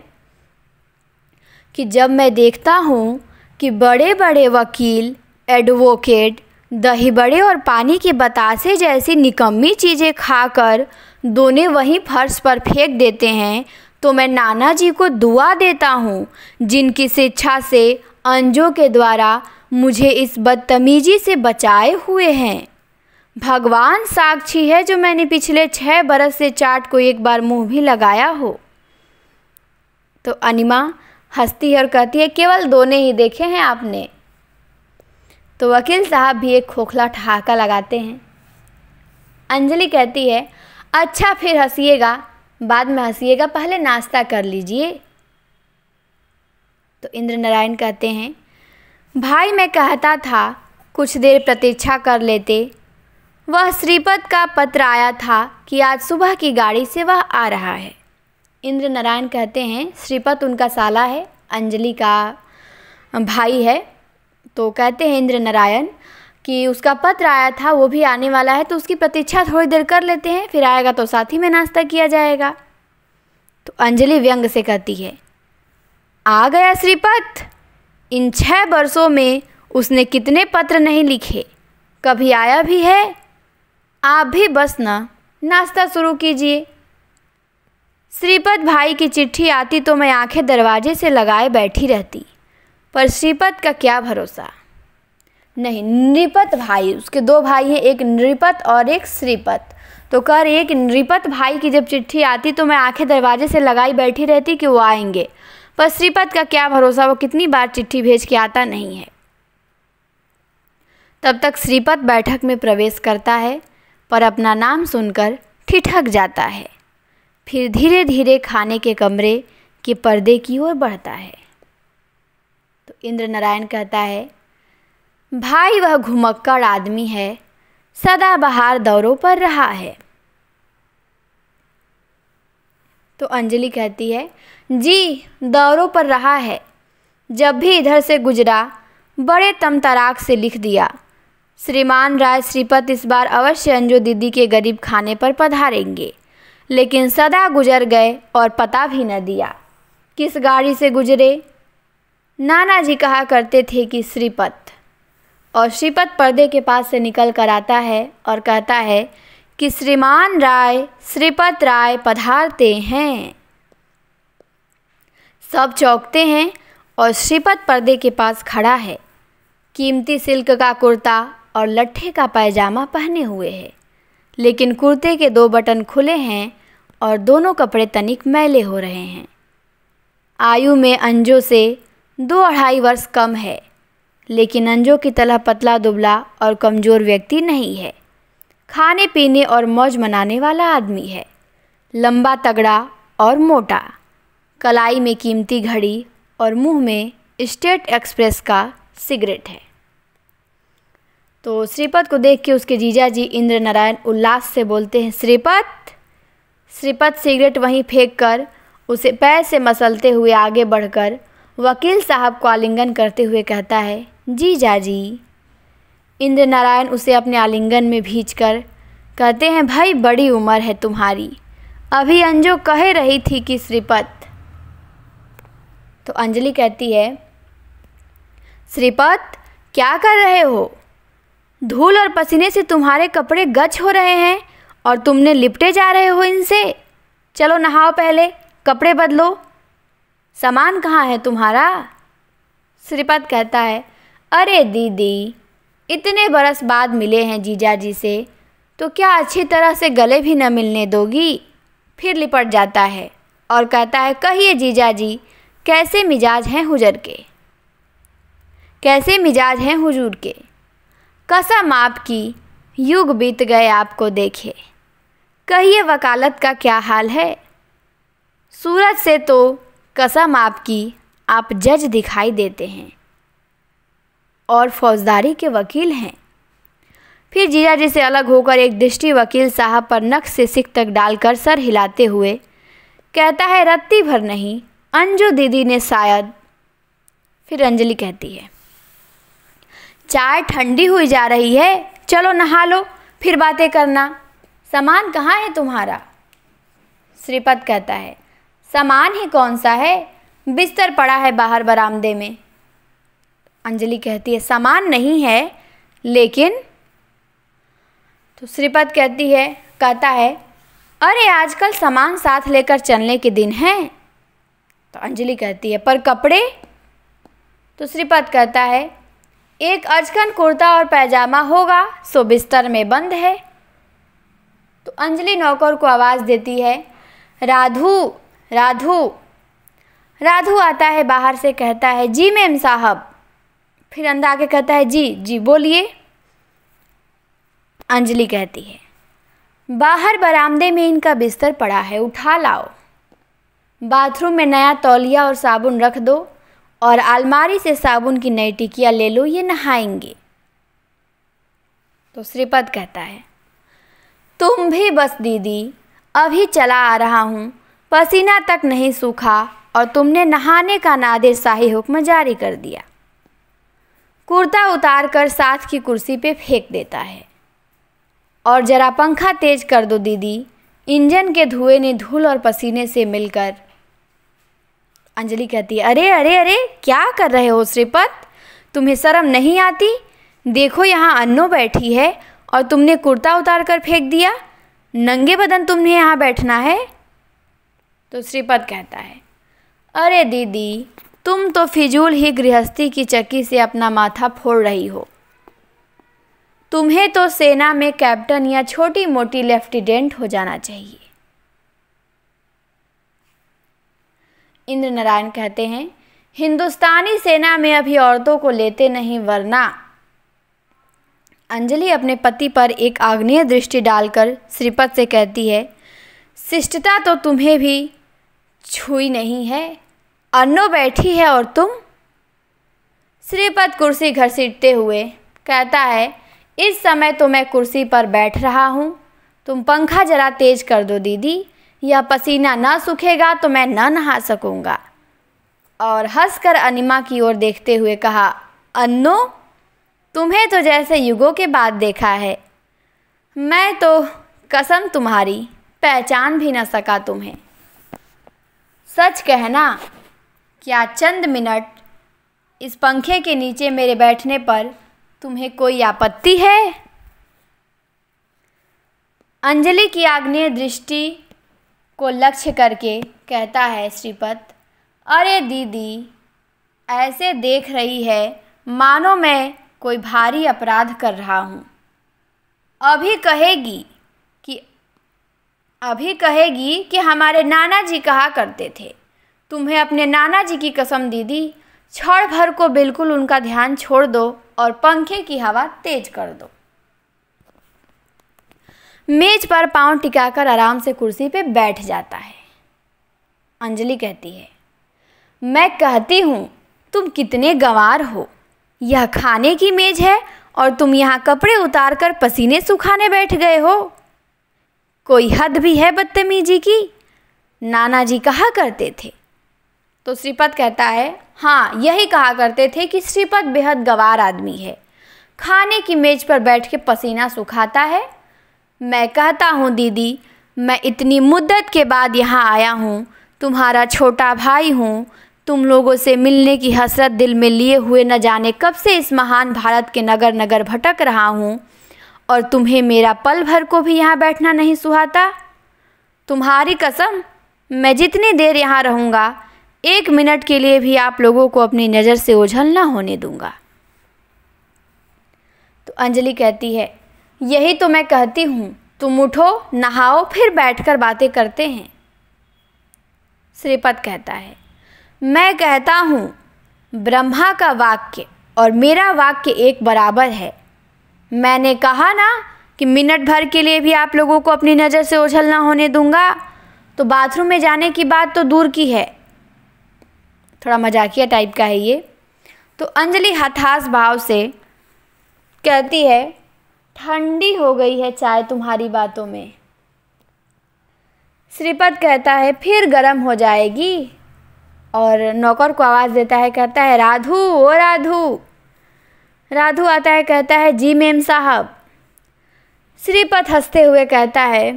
कि जब मैं देखता हूँ कि बड़े बड़े वकील एडवोकेट दही बड़े और पानी के बतासे जैसी निकम्मी चीज़ें खाकर दोनों वहीं फर्श पर फेंक देते हैं तो मैं नाना जी को दुआ देता हूँ जिनकी शिक्षा से अंजों के द्वारा मुझे इस बदतमीजी से बचाए हुए हैं भगवान साक्षी है जो मैंने पिछले छः बरस से चाट को एक बार मुंह भी लगाया हो तो अनिमा हंसती है और कहती है केवल दोने ही देखे हैं आपने तो वकील साहब भी एक खोखला ठहाका लगाते हैं अंजलि कहती है अच्छा फिर हंसीएगा बाद में हंसीएगा पहले नाश्ता कर लीजिए तो इंद्र नारायण कहते हैं भाई मैं कहता था कुछ देर प्रतीक्षा कर लेते वह श्रीपद का पत्र आया था कि आज सुबह की गाड़ी से वह आ रहा है इंद्र नारायण कहते हैं श्रीपद उनका साला है अंजलि का भाई है तो कहते हैं इंद्र नारायण कि उसका पत्र आया था वो भी आने वाला है तो उसकी प्रतीक्षा थोड़ी देर कर लेते हैं फिर आएगा तो साथ ही में नाश्ता किया जाएगा तो अंजलि व्यंग से कहती है आ गया श्रीपत इन छः वर्षों में उसने कितने पत्र नहीं लिखे कभी आया भी है आप भी बस ना नाश्ता शुरू कीजिए श्रीपद भाई की चिट्ठी आती तो मैं आंखें दरवाजे से लगाए बैठी रहती पर श्रीपत का क्या भरोसा नहीं नृपत भाई उसके दो भाई हैं एक नृपत और एक श्रीपत तो कर एक नृपत भाई की जब चिट्ठी आती तो मैं आंखें दरवाजे से लगाई बैठी रहती कि वो आएंगे पर श्रीपत का क्या भरोसा वो कितनी बार चिट्ठी भेज के आता नहीं है तब तक श्रीपत बैठक में प्रवेश करता है पर अपना नाम सुनकर ठिठक जाता है फिर धीरे धीरे खाने के कमरे के पर्दे की ओर बढ़ता है इंद्र नारायण कहता है भाई वह घुमक्कड़ आदमी है सदा बाहर दौरों पर रहा है तो अंजलि कहती है जी दौरों पर रहा है जब भी इधर से गुजरा बड़े तमतराक से लिख दिया श्रीमान राय श्रीपत इस बार अवश्य अंजो दीदी के गरीब खाने पर पधारेंगे लेकिन सदा गुजर गए और पता भी न दिया किस गाड़ी से गुजरे नाना जी कहा करते थे कि श्रीपत और श्रीपत पर्दे के पास से निकल कर आता है और कहता है कि श्रीमान राय श्रीपत राय पधारते हैं सब चौंकते हैं और श्रीपत पर्दे के पास खड़ा है कीमती सिल्क का कुर्ता और लट्ठे का पायजामा पहने हुए है लेकिन कुर्ते के दो बटन खुले हैं और दोनों कपड़े तनिक मैले हो रहे हैं आयु में अंजों से दो अढ़ाई वर्ष कम है लेकिन अंजो की तरह पतला दुबला और कमज़ोर व्यक्ति नहीं है खाने पीने और मौज मनाने वाला आदमी है लंबा तगड़ा और मोटा कलाई में कीमती घड़ी और मुंह में स्टेट एक्सप्रेस का सिगरेट है तो श्रीपद को देख के उसके जीजा जी इंद्र नारायण उल्लास से बोलते हैं श्रीपद श्रीपद सिगरेट वहीं फेंक कर उसे पैर से मसलते हुए आगे बढ़कर वकील साहब को आलिंगन करते हुए कहता है जी जाजी इंद्र नारायण उसे अपने आलिंगन में भीज कर कहते हैं भाई बड़ी उम्र है तुम्हारी अभी अंजो कह रही थी कि श्रीपत तो अंजलि कहती है श्रीपत क्या कर रहे हो धूल और पसीने से तुम्हारे कपड़े गच हो रहे हैं और तुमने लिपटे जा रहे हो इनसे चलो नहाओ पहले कपड़े बदलो सामान कहाँ है तुम्हारा श्रीपद कहता है अरे दीदी इतने बरस बाद मिले हैं जीजा जी से तो क्या अच्छी तरह से गले भी न मिलने दोगी फिर लिपट जाता है और कहता है कहिए जीजा जी कैसे मिजाज हैं हुजर के कैसे मिजाज हैं हुजूर के कसम आपकी युग बीत गए आपको देखे कहिए वकालत का क्या हाल है सूरज से तो कसम आपकी आप जज दिखाई देते हैं और फौजदारी के वकील हैं फिर जीजा जी से अलग होकर एक दृष्टि वकील साहब पर नक से सिख तक डालकर सर हिलाते हुए कहता है रत्ती भर नहीं अंजू दीदी ने शायद फिर अंजलि कहती है चाय ठंडी हुई जा रही है चलो नहा लो फिर बातें करना सामान कहाँ है तुम्हारा श्रीपद कहता है सामान ही कौन सा है बिस्तर पड़ा है बाहर बरामदे में अंजलि कहती है सामान नहीं है लेकिन तो श्रीपद कहती है कहता है अरे आजकल सामान साथ लेकर चलने के दिन हैं तो अंजलि कहती है पर कपड़े तो श्रीपद कहता है एक अजकन कुर्ता और पैजामा होगा सो बिस्तर में बंद है तो अंजलि नौकर को आवाज़ देती है राधू राधू राधू आता है बाहर से कहता है जी मैम साहब फिर अंदर आके कहता है जी जी बोलिए अंजलि कहती है बाहर बरामदे में इनका बिस्तर पड़ा है उठा लाओ बाथरूम में नया तौलिया और साबुन रख दो और अलमारी से साबुन की नई टिकिया ले लो ये नहाएंगे तो श्रीपद कहता है तुम भी बस दीदी अभी चला आ रहा हूँ पसीना तक नहीं सूखा और तुमने नहाने का नादिर शाही हुक्म जारी कर दिया कुर्ता उतार कर साथ की कुर्सी पे फेंक देता है और जरा पंखा तेज कर दो दीदी इंजन के धुएं ने धूल और पसीने से मिलकर अंजलि कहती है अरे अरे अरे क्या कर रहे हो श्रीपत तुम्हें शर्म नहीं आती देखो यहाँ अन्नो बैठी है और तुमने कुर्ता उतार कर फेंक दिया नंगे बदन तुमने यहाँ बैठना है तो श्रीपद कहता है अरे दीदी तुम तो फिजूल ही गृहस्थी की चक्की से अपना माथा फोड़ रही हो तुम्हें तो सेना में कैप्टन या छोटी मोटी लेफ्टिनेंट हो जाना चाहिए इंद्र नारायण कहते हैं हिंदुस्तानी सेना में अभी औरतों को लेते नहीं वरना अंजलि अपने पति पर एक आग्नेय दृष्टि डालकर श्रीपद से कहती है शिष्टता तो तुम्हें भी छुई नहीं है अन्नो बैठी है और तुम श्रीपद कुर्सी घसीटते हुए कहता है इस समय तो मैं कुर्सी पर बैठ रहा हूँ तुम पंखा जरा तेज कर दो दीदी यह पसीना ना सूखेगा तो मैं ना नहा सकूँगा और हंसकर अनिमा की ओर देखते हुए कहा अन्नो तुम्हें तो जैसे युगों के बाद देखा है मैं तो कसम तुम्हारी पहचान भी ना सका तुम्हें सच कहना क्या चंद मिनट इस पंखे के नीचे मेरे बैठने पर तुम्हें कोई आपत्ति है अंजलि की आग्नेय दृष्टि को लक्ष्य करके कहता है श्रीपत अरे दीदी ऐसे देख रही है मानो मैं कोई भारी अपराध कर रहा हूँ अभी कहेगी अभी कहेगी कि हमारे नाना जी कहा करते थे तुम्हें अपने नाना जी की कसम दीदी क्षण भर को बिल्कुल उनका ध्यान छोड़ दो और पंखे की हवा तेज कर दो मेज पर पांव टिकाकर आराम से कुर्सी पे बैठ जाता है अंजलि कहती है मैं कहती हूँ तुम कितने गंवार हो यह खाने की मेज है और तुम यहाँ कपड़े उतार कर पसीने सुखाने बैठ गए हो कोई हद भी है बदतमीजी की नाना जी कहा करते थे तो श्रीपद कहता है हाँ यही कहा करते थे कि श्रीपद बेहद गवार आदमी है खाने की मेज पर बैठ के पसीना सुखाता है मैं कहता हूँ दीदी मैं इतनी मुद्दत के बाद यहाँ आया हूँ तुम्हारा छोटा भाई हूँ तुम लोगों से मिलने की हसरत दिल में लिए हुए न जाने कब से इस महान भारत के नगर नगर भटक रहा हूँ और तुम्हें मेरा पल भर को भी यहाँ बैठना नहीं सुहाता तुम्हारी कसम मैं जितनी देर यहाँ रहूँगा एक मिनट के लिए भी आप लोगों को अपनी नज़र से ओझल ना होने दूँगा तो अंजलि कहती है यही तो मैं कहती हूँ तुम उठो नहाओ फिर बैठकर बातें करते हैं श्रीपद कहता है मैं कहता हूँ ब्रह्मा का वाक्य और मेरा वाक्य एक बराबर है मैंने कहा ना कि मिनट भर के लिए भी आप लोगों को अपनी नज़र से ओझल ना होने दूंगा तो बाथरूम में जाने की बात तो दूर की है थोड़ा मजाकिया टाइप का है ये तो अंजलि हथास भाव से कहती है ठंडी हो गई है चाय तुम्हारी बातों में श्रीपद कहता है फिर गर्म हो जाएगी और नौकर को आवाज़ देता है कहता है राधू ओ राधू राधु आता है कहता है जी मेम साहब श्रीपत हंसते हुए कहता है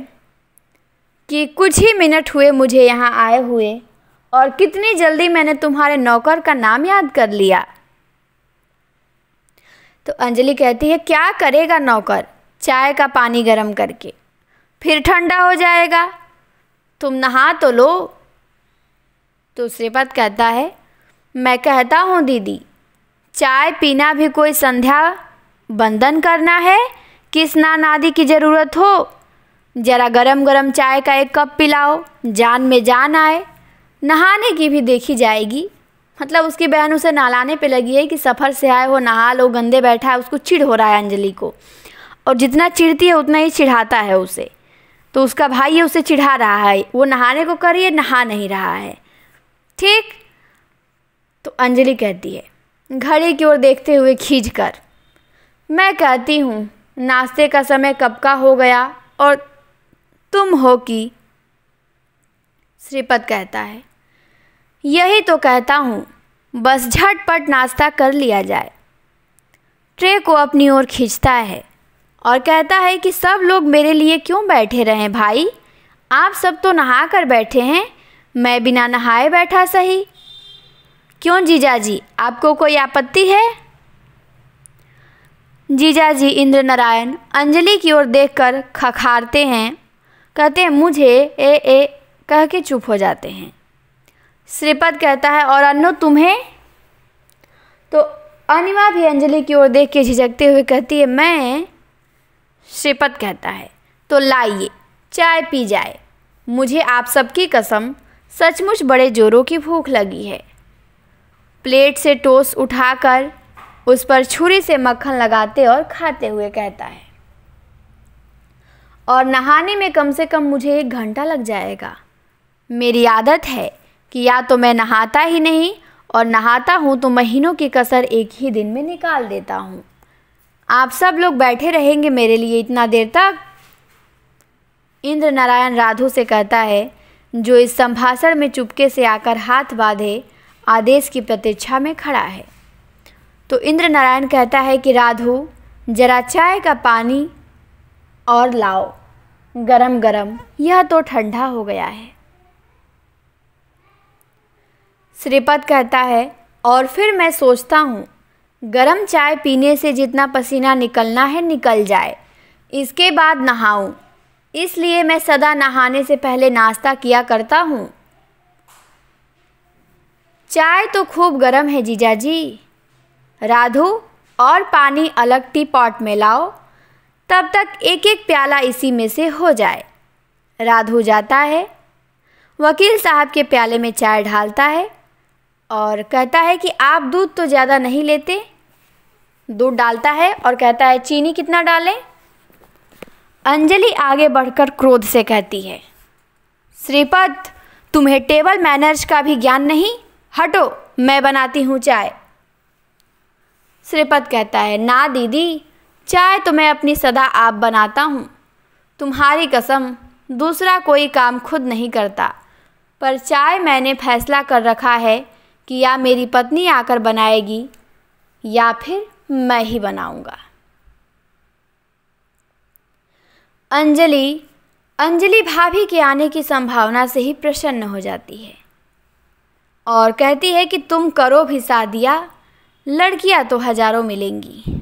कि कुछ ही मिनट हुए मुझे यहाँ आए हुए और कितनी जल्दी मैंने तुम्हारे नौकर का नाम याद कर लिया तो अंजलि कहती है क्या करेगा नौकर चाय का पानी गर्म करके फिर ठंडा हो जाएगा तुम नहा तो लो तो श्रीपद कहता है मैं कहता हूँ दीदी चाय पीना भी कोई संध्या बंधन करना है कि स्नान आदि की ज़रूरत हो ज़रा गरम गरम चाय का एक कप पिलाओ जान में जान आए नहाने की भी देखी जाएगी मतलब उसकी बहन उसे नहलाने पे लगी है कि सफ़र से आए वो नहा लो गंदे बैठा है उसको चिढ़ हो रहा है अंजलि को और जितना चिढ़ती है उतना ही चिढ़ाता है उसे तो उसका भाई है उसे चिढ़ा रहा है वो नहाने को करिए नहा नहीं रहा है ठीक तो अंजलि कहती है घड़ी की ओर देखते हुए खींच कर मैं कहती हूँ नाश्ते का समय कब का हो गया और तुम हो कि श्रीपद कहता है यही तो कहता हूँ बस झटपट नाश्ता कर लिया जाए ट्रे को अपनी ओर खींचता है और कहता है कि सब लोग मेरे लिए क्यों बैठे रहे भाई आप सब तो नहा कर बैठे हैं मैं बिना नहाए बैठा सही क्यों जीजा जी आपको कोई आपत्ति है जीजा जी इंद्र नारायण अंजलि की ओर देखकर खखारते हैं कहते हैं मुझे ए ए कह के चुप हो जाते हैं श्रीपद कहता है और अन्नो तुम्हें तो अनिमा भी अंजलि की ओर देख के झिझकते हुए कहती है मैं श्रीपद कहता है तो लाइए चाय पी जाए मुझे आप सबकी कसम सचमुच बड़े जोरों की भूख लगी है प्लेट से टोस्ट उठाकर उस पर छुरी से मक्खन लगाते और खाते हुए कहता है और नहाने में कम से कम मुझे एक घंटा लग जाएगा मेरी आदत है कि या तो मैं नहाता ही नहीं और नहाता हूँ तो महीनों की कसर एक ही दिन में निकाल देता हूँ आप सब लोग बैठे रहेंगे मेरे लिए इतना देर तक इंद्र नारायण राधो से कहता है जो इस संभाषण में चुपके से आकर हाथ बांधे आदेश की प्रतीक्षा में खड़ा है तो इंद्र नारायण कहता है कि राधो जरा चाय का पानी और लाओ गरम गरम यह तो ठंडा हो गया है श्रीपद कहता है और फिर मैं सोचता हूँ गरम चाय पीने से जितना पसीना निकलना है निकल जाए इसके बाद नहाऊँ इसलिए मैं सदा नहाने से पहले नाश्ता किया करता हूँ चाय तो खूब गर्म है जीजा जी राधु और पानी अलग टी पॉट में लाओ तब तक एक एक प्याला इसी में से हो जाए राधु जाता है वकील साहब के प्याले में चाय ढालता है और कहता है कि आप दूध तो ज़्यादा नहीं लेते दूध डालता है और कहता है चीनी कितना डालें अंजलि आगे बढ़कर क्रोध से कहती है श्रीपद तुम्हें टेबल मैनर्स का भी ज्ञान नहीं हटो मैं बनाती हूँ चाय श्रीपद कहता है ना दीदी चाय तो मैं अपनी सदा आप बनाता हूँ तुम्हारी कसम दूसरा कोई काम खुद नहीं करता पर चाय मैंने फैसला कर रखा है कि या मेरी पत्नी आकर बनाएगी या फिर मैं ही बनाऊंगा अंजलि अंजलि भाभी के आने की संभावना से ही प्रसन्न हो जाती है और कहती है कि तुम करो भी शादियाँ लड़कियाँ तो हज़ारों मिलेंगी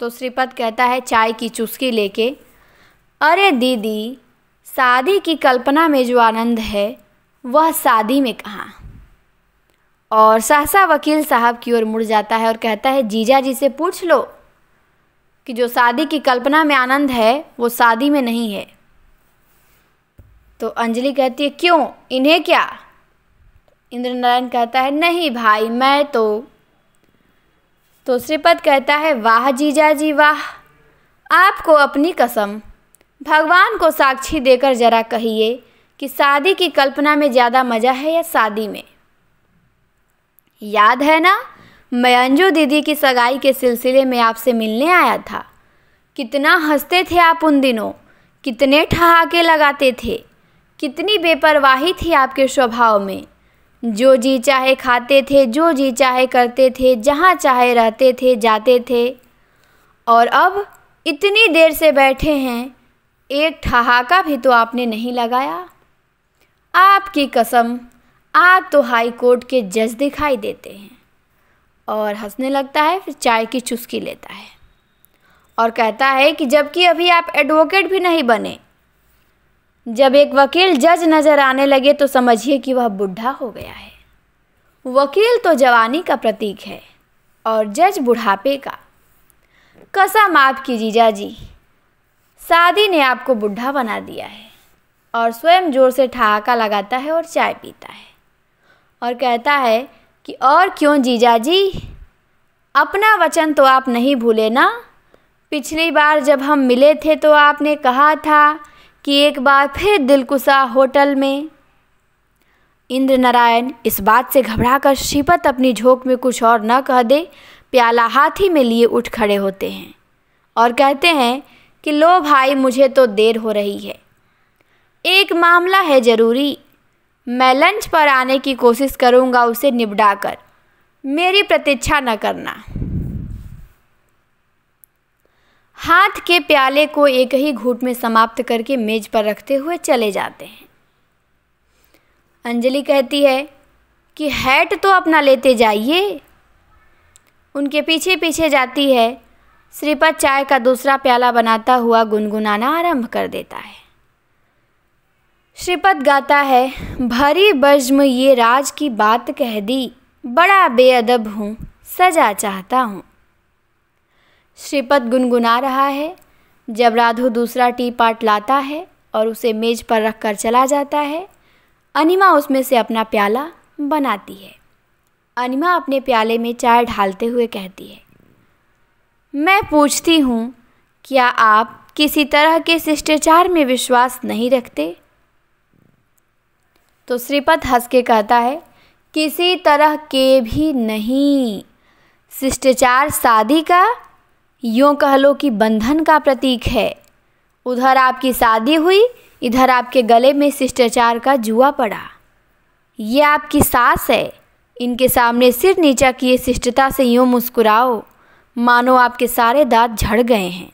तो श्रीपद कहता है चाय की चुस्की लेके अरे दीदी शादी की कल्पना में जो आनंद है वह शादी में कहाँ और सहसा वकील साहब की ओर मुड़ जाता है और कहता है जीजा जी से पूछ लो कि जो शादी की कल्पना में आनंद है वो शादी में नहीं है तो अंजलि कहती है क्यों इन्हें क्या इंद्र नारायण कहता है नहीं भाई मैं तो तो श्रीपद कहता है वाह जीजा जी वाह आपको अपनी कसम भगवान को साक्षी देकर जरा कहिए कि शादी की कल्पना में ज़्यादा मज़ा है या शादी में याद है ना मैं अंजू दीदी की सगाई के सिलसिले में आपसे मिलने आया था कितना हंसते थे आप उन दिनों कितने ठहाके लगाते थे कितनी बेपरवाही थी आपके स्वभाव में जो जी चाहे खाते थे जो जी चाहे करते थे जहाँ चाहे रहते थे जाते थे और अब इतनी देर से बैठे हैं एक ठहाका भी तो आपने नहीं लगाया आपकी कसम आप तो हाई कोर्ट के जज दिखाई देते हैं और हंसने लगता है फिर चाय की चुस्की लेता है और कहता है कि जबकि अभी आप एडवोकेट भी नहीं बने जब एक वकील जज नजर आने लगे तो समझिए कि वह बुढ़ा हो गया है वकील तो जवानी का प्रतीक है और जज बुढ़ापे का कसा माफ की जीजा जी शादी ने आपको बुढ़ा बना दिया है और स्वयं जोर से ठहाका लगाता है और चाय पीता है और कहता है कि और क्यों जीजा जी अपना वचन तो आप नहीं भूले ना पिछली बार जब हम मिले थे तो आपने कहा था कि एक बार फिर दिलकुशा होटल में इंद्र नारायण इस बात से घबराकर श्रीपत अपनी झोंक में कुछ और न कह दे प्याला हाथ ही में लिए उठ खड़े होते हैं और कहते हैं कि लो भाई मुझे तो देर हो रही है एक मामला है ज़रूरी मैं लंच पर आने की कोशिश करूँगा उसे निपटा कर मेरी प्रतीक्षा न करना हाथ के प्याले को एक ही घूट में समाप्त करके मेज पर रखते हुए चले जाते हैं अंजलि कहती है कि हैट तो अपना लेते जाइए उनके पीछे पीछे जाती है श्रीपद चाय का दूसरा प्याला बनाता हुआ गुनगुनाना आरंभ कर देता है श्रीपद गाता है भरी बज्म ये राज की बात कह दी बड़ा बेअदब हूँ सजा चाहता हूँ श्रीपद गुनगुना रहा है जब राधो दूसरा टी पार्ट लाता है और उसे मेज पर रख कर चला जाता है अनिमा उसमें से अपना प्याला बनाती है अनिमा अपने प्याले में चाय ढालते हुए कहती है मैं पूछती हूँ क्या आप किसी तरह के शिष्टाचार में विश्वास नहीं रखते तो श्रीपद हंस के कहता है किसी तरह के भी नहीं शिष्टाचार शादी का यूँ कह लो कि बंधन का प्रतीक है उधर आपकी शादी हुई इधर आपके गले में शिष्टाचार का जुआ पड़ा ये आपकी सास है इनके सामने सिर नीचा किए शिष्टता से यूँ मुस्कुराओ मानो आपके सारे दांत झड़ गए हैं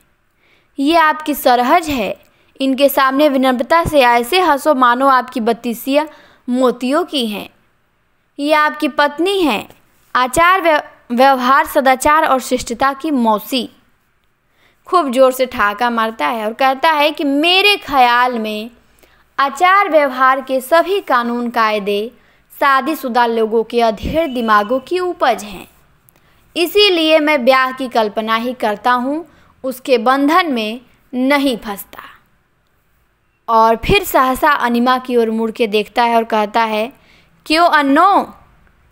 ये आपकी सरहज है इनके सामने विनम्रता से ऐसे हंसो मानो आपकी बत्तीसियाँ मोतियों की हैं ये आपकी पत्नी हैं आचार व्यवहार सदाचार और शिष्टता की मौसी खूब जोर से ठहाका मारता है और कहता है कि मेरे ख्याल में आचार व्यवहार के सभी कानून कायदे शादीशुदा लोगों के अधेर दिमागों की उपज हैं इसीलिए मैं ब्याह की कल्पना ही करता हूँ उसके बंधन में नहीं फंसता और फिर सहसा अनिमा की ओर मुड़ के देखता है और कहता है क्यों अन्नो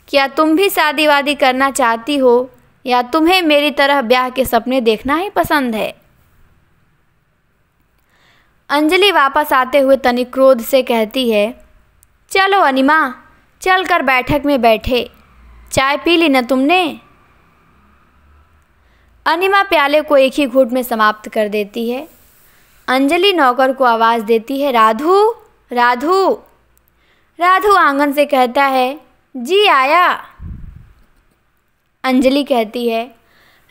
क्या तुम भी शादी वादी करना चाहती हो या तुम्हें मेरी तरह ब्याह के सपने देखना ही पसंद है अंजलि वापस आते हुए तनिक क्रोध से कहती है चलो अनिमा चल कर बैठक में बैठे चाय पी ली न तुमने अनिमा प्याले को एक ही घूट में समाप्त कर देती है अंजलि नौकर को आवाज़ देती है राधू राधू राधु आंगन से कहता है जी आया अंजलि कहती है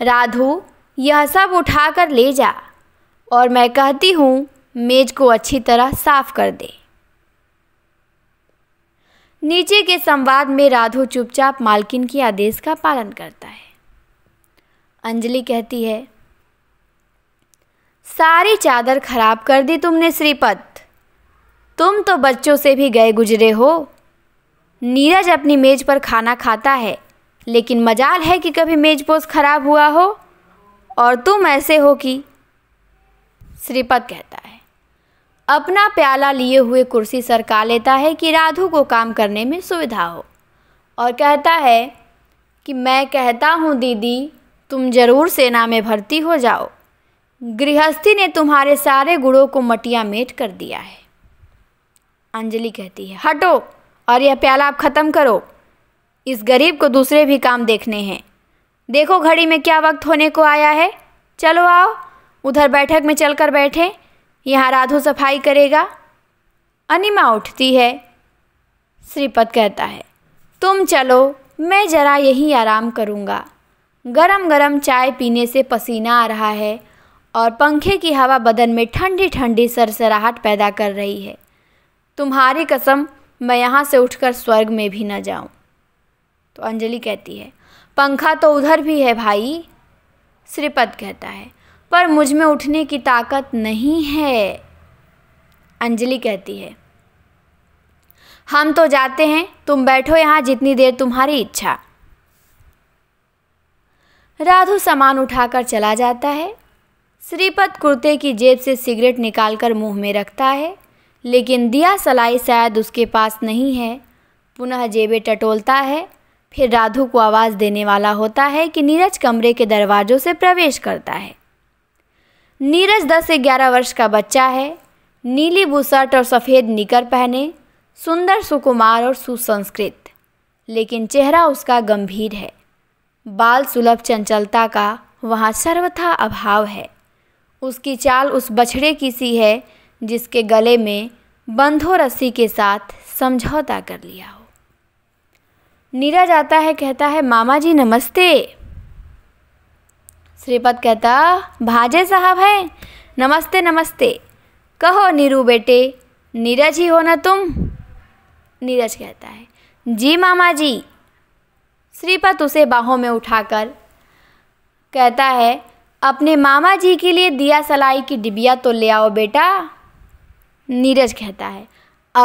राधू यह सब उठा कर ले जा और मैं कहती हूँ मेज को अच्छी तरह साफ कर दे नीचे के संवाद में राधु चुपचाप मालकिन के आदेश का पालन करता है अंजलि कहती है सारी चादर खराब कर दी तुमने श्रीपद तुम तो बच्चों से भी गए गुजरे हो नीरज अपनी मेज पर खाना खाता है लेकिन मजाल है कि कभी पोज खराब हुआ हो और तुम ऐसे हो कि श्रीपद कहता है अपना प्याला लिए हुए कुर्सी सरका लेता है कि राधु को काम करने में सुविधा हो और कहता है कि मैं कहता हूँ दीदी तुम जरूर सेना में भर्ती हो जाओ गृहस्थी ने तुम्हारे सारे गुणों को मटिया मेट कर दिया है अंजलि कहती है हटो और यह प्याला आप ख़त्म करो इस गरीब को दूसरे भी काम देखने हैं देखो घड़ी में क्या वक्त होने को आया है चलो आओ उधर बैठक में चल कर बैठे यहाँ राधो सफाई करेगा अनिमा उठती है श्रीपद कहता है तुम चलो मैं ज़रा यहीं आराम करूँगा गरम गरम चाय पीने से पसीना आ रहा है और पंखे की हवा बदन में ठंडी ठंडी सरसराहट पैदा कर रही है तुम्हारी कसम मैं यहाँ से उठकर स्वर्ग में भी न जाऊँ तो अंजलि कहती है पंखा तो उधर भी है भाई श्रीपद कहता है पर मुझ में उठने की ताकत नहीं है अंजलि कहती है हम तो जाते हैं तुम बैठो यहाँ जितनी देर तुम्हारी इच्छा राधु सामान उठाकर चला जाता है श्रीपद कुर्ते की जेब से सिगरेट निकालकर मुंह में रखता है लेकिन दिया सलाई शायद उसके पास नहीं है पुनः जेबें टटोलता है फिर राधु को आवाज़ देने वाला होता है कि नीरज कमरे के दरवाज़ों से प्रवेश करता है नीरज दस से ग्यारह वर्ष का बच्चा है नीली बुशर्ट और सफ़ेद निकर पहने सुंदर सुकुमार और सुसंस्कृत लेकिन चेहरा उसका गंभीर है बाल सुलभ चंचलता का वहाँ सर्वथा अभाव है उसकी चाल उस बछड़े की सी है जिसके गले में बंधो रस्सी के साथ समझौता कर लिया हो नीरा जाता है कहता है मामा जी नमस्ते श्रीपद कहता भाजे साहब हैं नमस्ते नमस्ते कहो नीरू बेटे नीरज ही हो ना तुम नीरज कहता है जी मामा जी श्रीपत उसे बाहों में उठाकर कहता है अपने मामा जी के लिए दिया सलाई की डिबिया तो ले आओ बेटा नीरज कहता है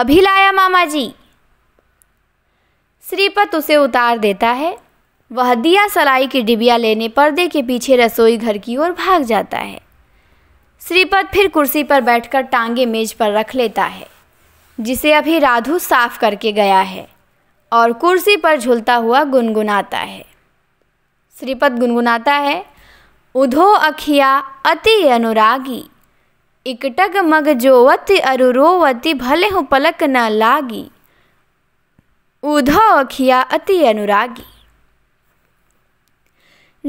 अभी लाया मामा जी श्रीपत उसे उतार देता है वह दिया सलाई की डिबिया लेने पर्दे के पीछे रसोई घर की ओर भाग जाता है श्रीपद फिर कुर्सी पर बैठकर टांगे मेज पर रख लेता है जिसे अभी राधु साफ करके गया है और कुर्सी पर झूलता हुआ गुनगुनाता है श्रीपद गुनगुनाता है उधो अखिया अति अनुरागी इकटग मग जोवत अरुरोवती भले हूँ पलक न लागी ऊधा अखिया अति अनुरागी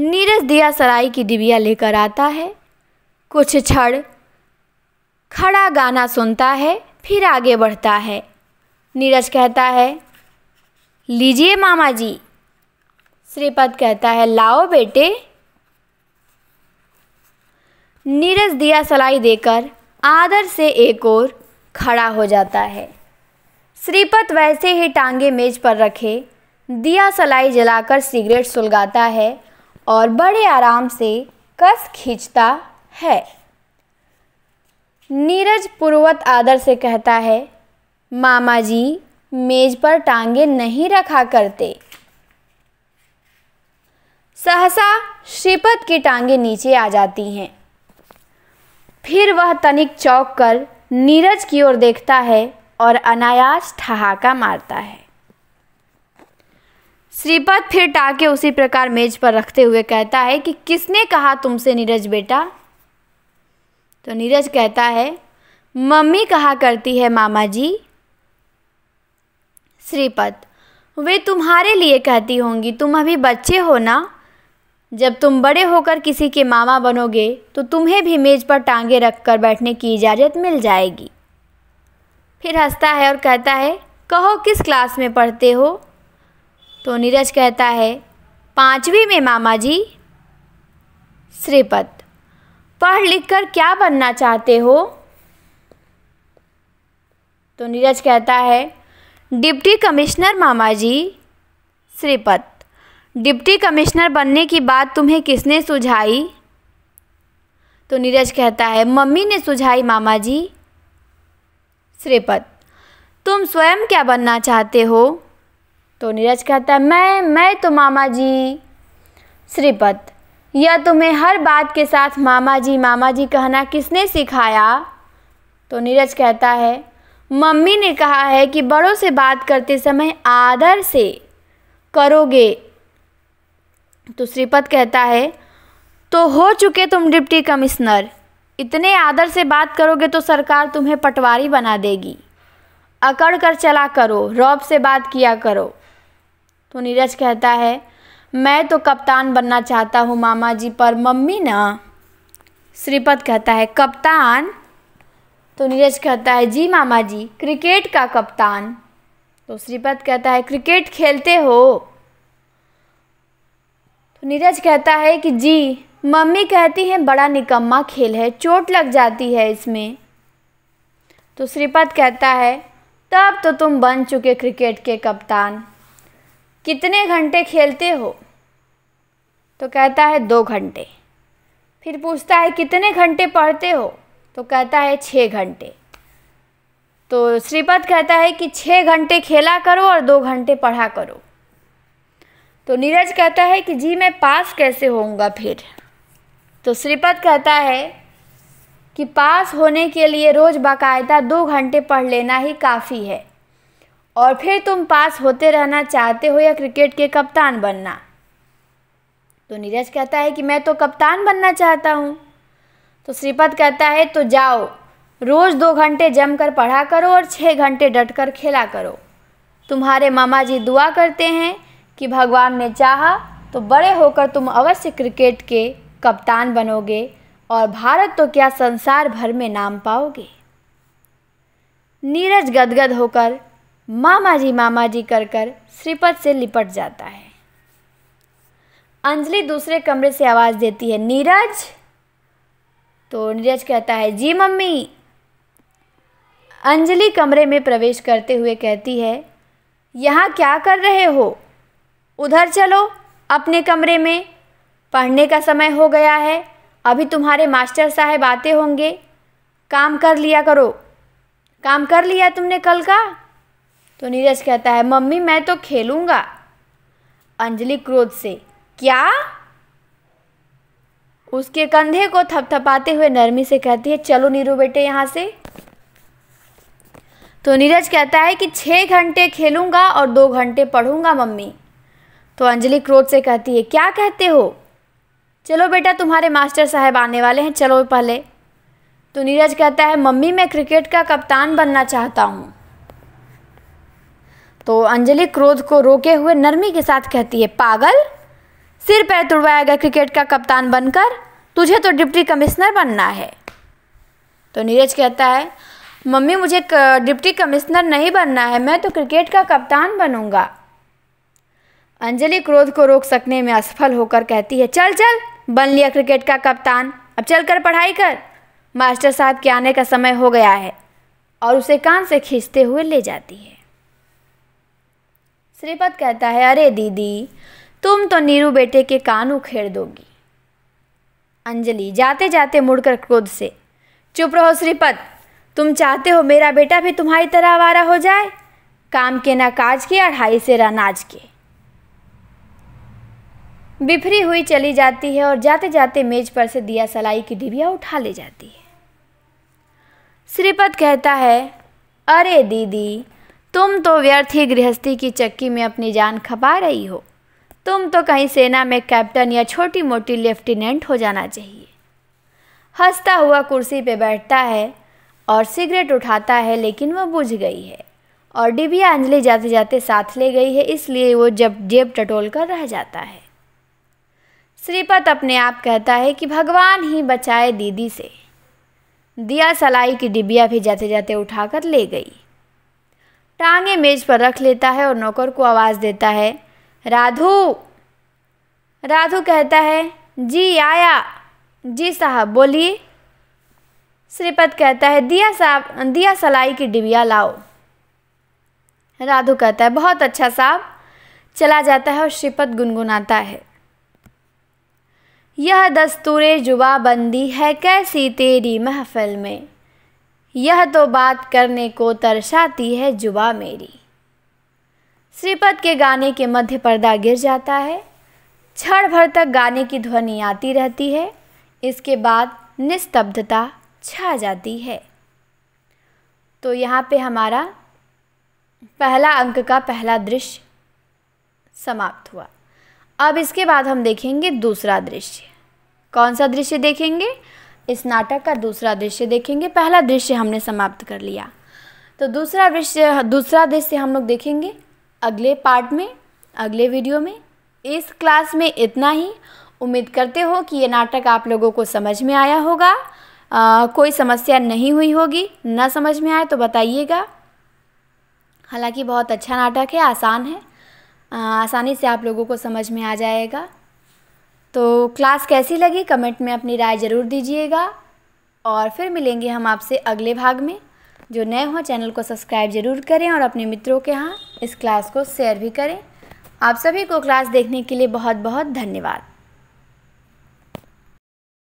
नीरज दिया सराय की डिबिया लेकर आता है कुछ क्षण खड़ा गाना सुनता है फिर आगे बढ़ता है नीरज कहता है लीजिए मामा जी श्रीपद कहता है लाओ बेटे नीरज दिया सलाई देकर आदर से एक और खड़ा हो जाता है श्रीपत वैसे ही टांगे मेज पर रखे दिया सलाई जलाकर सिगरेट सुलगाता है और बड़े आराम से कस खींचता है नीरज पूर्वत आदर से कहता है मामा जी मेज पर टांगे नहीं रखा करते सहसा श्रीपत की टांगे नीचे आ जाती हैं फिर वह तनिक चौक कर नीरज की ओर देखता है और अनायास ठहाका मारता है श्रीपद फिर टाके उसी प्रकार मेज पर रखते हुए कहता है कि किसने कहा तुमसे नीरज बेटा तो नीरज कहता है मम्मी कहा करती है मामा जी श्रीपद वे तुम्हारे लिए कहती होंगी तुम अभी बच्चे हो ना जब तुम बड़े होकर किसी के मामा बनोगे तो तुम्हें भी मेज पर टांगे रखकर बैठने की इजाज़त मिल जाएगी फिर हंसता है और कहता है कहो किस क्लास में पढ़ते हो तो नीरज कहता है पाँचवीं में मामा जी श्रीपद पढ़ लिख कर क्या बनना चाहते हो तो नीरज कहता है डिप्टी कमिश्नर मामा जी श्रीपद डिप्टी कमिश्नर बनने की बात तुम्हें किसने सुझाई तो नीरज कहता है मम्मी ने सुझाई मामा जी श्रीपद तुम स्वयं क्या बनना चाहते हो तो नीरज कहता है मैं मैं तो मामा जी श्रीपद यह तुम्हें हर बात के साथ मामा जी मामा जी कहना किसने सिखाया तो नीरज कहता है मम्मी ने कहा है कि बड़ों से बात करते समय आदर से करोगे तो श्रीपद कहता है तो हो चुके तुम डिप्टी कमिश्नर इतने आदर से बात करोगे तो सरकार तुम्हें पटवारी बना देगी अकड़ कर चला करो रौब से बात किया करो तो नीरज कहता है मैं तो कप्तान बनना चाहता हूँ मामा जी पर मम्मी ना श्रीपद कहता है कप्तान तो नीरज कहता है जी मामा जी क्रिकेट का कप्तान तो श्रीपद कहता है क्रिकेट खेलते हो तो नीरज कहता है कि जी मम्मी कहती हैं बड़ा निकम्मा खेल है चोट लग जाती है इसमें तो श्रीपद कहता है तब तो तुम बन चुके क्रिकेट के कप्तान कितने घंटे खेलते हो तो कहता है दो घंटे फिर पूछता है कितने घंटे पढ़ते हो तो कहता है छः घंटे तो श्रीपद कहता है कि छः घंटे खेला करो और दो घंटे पढ़ा करो तो नीरज कहता है कि जी मैं पास कैसे होऊंगा फिर तो श्रीपद कहता है कि पास होने के लिए रोज़ बाकायदा दो घंटे पढ़ लेना ही काफ़ी है और फिर तुम पास होते रहना चाहते हो या क्रिकेट के कप्तान बनना तो नीरज कहता है कि मैं तो कप्तान बनना चाहता हूँ तो श्रीपद कहता है तो जाओ रोज़ दो घंटे जमकर पढ़ा करो और छः घंटे डट कर खेला करो तुम्हारे मामा जी दुआ करते हैं कि भगवान ने चाहा तो बड़े होकर तुम अवश्य क्रिकेट के कप्तान बनोगे और भारत तो क्या संसार भर में नाम पाओगे नीरज गदगद होकर मामा जी मामा जी कर कर श्रीपद से लिपट जाता है अंजलि दूसरे कमरे से आवाज़ देती है नीरज तो नीरज कहता है जी मम्मी अंजलि कमरे में प्रवेश करते हुए कहती है यहाँ क्या कर रहे हो उधर चलो अपने कमरे में पढ़ने का समय हो गया है अभी तुम्हारे मास्टर साहब आते होंगे काम कर लिया करो काम कर लिया तुमने कल का तो नीरज कहता है मम्मी मैं तो खेलूँगा अंजलि क्रोध से क्या उसके कंधे को थपथपाते हुए नरमी से कहती है चलो नीरू बेटे यहाँ से तो नीरज कहता है कि छः घंटे खेलूँगा और दो घंटे पढ़ूँगा मम्मी तो अंजलि क्रोध से कहती है क्या कहते हो चलो बेटा तुम्हारे मास्टर साहब आने वाले हैं चलो पहले तो नीरज कहता है मम्मी मैं क्रिकेट का कप्तान बनना चाहता हूँ तो अंजलि क्रोध को रोके हुए नरमी के साथ कहती है पागल सिर पैर तुड़वाया गया क्रिकेट का कप्तान बनकर तुझे तो डिप्टी कमिश्नर बनना है तो नीरज कहता है मम्मी मुझे डिप्टी कमिश्नर नहीं बनना है मैं तो क्रिकेट का कप्तान बनूंगा अंजलि क्रोध को रोक सकने में असफल होकर कहती है चल चल बन लिया क्रिकेट का कप्तान अब चल कर पढ़ाई कर मास्टर साहब के आने का समय हो गया है और उसे कान से खींचते हुए ले जाती है श्रीपद कहता है अरे दीदी तुम तो नीरू बेटे के कान उखेड़ दोगी अंजलि जाते जाते मुड़कर क्रोध से चुप रहो श्रीपद तुम चाहते हो मेरा बेटा भी तुम्हारी तरह आवारा हो जाए काम के ना काज के अढ़ाई से रनाज के बिफरी हुई चली जाती है और जाते जाते मेज पर से दिया सलाई की डिबिया उठा ले जाती है श्रीपद कहता है अरे दीदी तुम तो व्यर्थ ही गृहस्थी की चक्की में अपनी जान खपा रही हो तुम तो कहीं सेना में कैप्टन या छोटी मोटी लेफ्टिनेंट हो जाना चाहिए हंसता हुआ कुर्सी पर बैठता है और सिगरेट उठाता है लेकिन वह बुझ गई है और डिबिया अंजलि जाते जाते साथ ले गई है इसलिए वो जब जेब टटोल कर रह जाता है श्रीपत अपने आप कहता है कि भगवान ही बचाए दीदी से दिया सलाई की डिबिया भी जाते जाते उठाकर ले गई टांगे मेज पर रख लेता है और नौकर को आवाज़ देता है राधु राधू कहता है जी आया जी साहब बोलिए श्रीपत कहता है दिया साहब दिया सलाई की डिबिया लाओ राधु कहता है बहुत अच्छा साहब चला जाता है और श्रीपत गुनगुनाता है यह दस्तूर जुबाबंदी है कैसी तेरी महफल में यह तो बात करने को तरसाती है जुबा मेरी श्रीपद के गाने के मध्य पर्दा गिर जाता है क्षण भर तक गाने की ध्वनि आती रहती है इसके बाद निस्तब्धता छा जाती है तो यहाँ पे हमारा पहला अंक का पहला दृश्य समाप्त हुआ अब इसके बाद हम देखेंगे दूसरा दृश्य कौन सा दृश्य देखेंगे इस नाटक का दूसरा दृश्य देखेंगे पहला दृश्य हमने समाप्त कर लिया तो दूसरा दृश्य दूसरा दृश्य हम लोग देखेंगे अगले पार्ट में अगले वीडियो में इस क्लास में इतना ही उम्मीद करते हो कि ये नाटक आप लोगों को समझ में आया होगा आ, कोई समस्या नहीं हुई होगी ना समझ में आए तो बताइएगा हालांकि बहुत अच्छा नाटक है आसान है आसानी से आप लोगों को समझ में आ जाएगा तो क्लास कैसी लगी कमेंट में अपनी राय ज़रूर दीजिएगा और फिर मिलेंगे हम आपसे अगले भाग में जो नए हों चैनल को सब्सक्राइब ज़रूर करें और अपने मित्रों के यहाँ इस क्लास को शेयर भी करें आप सभी को क्लास देखने के लिए बहुत बहुत धन्यवाद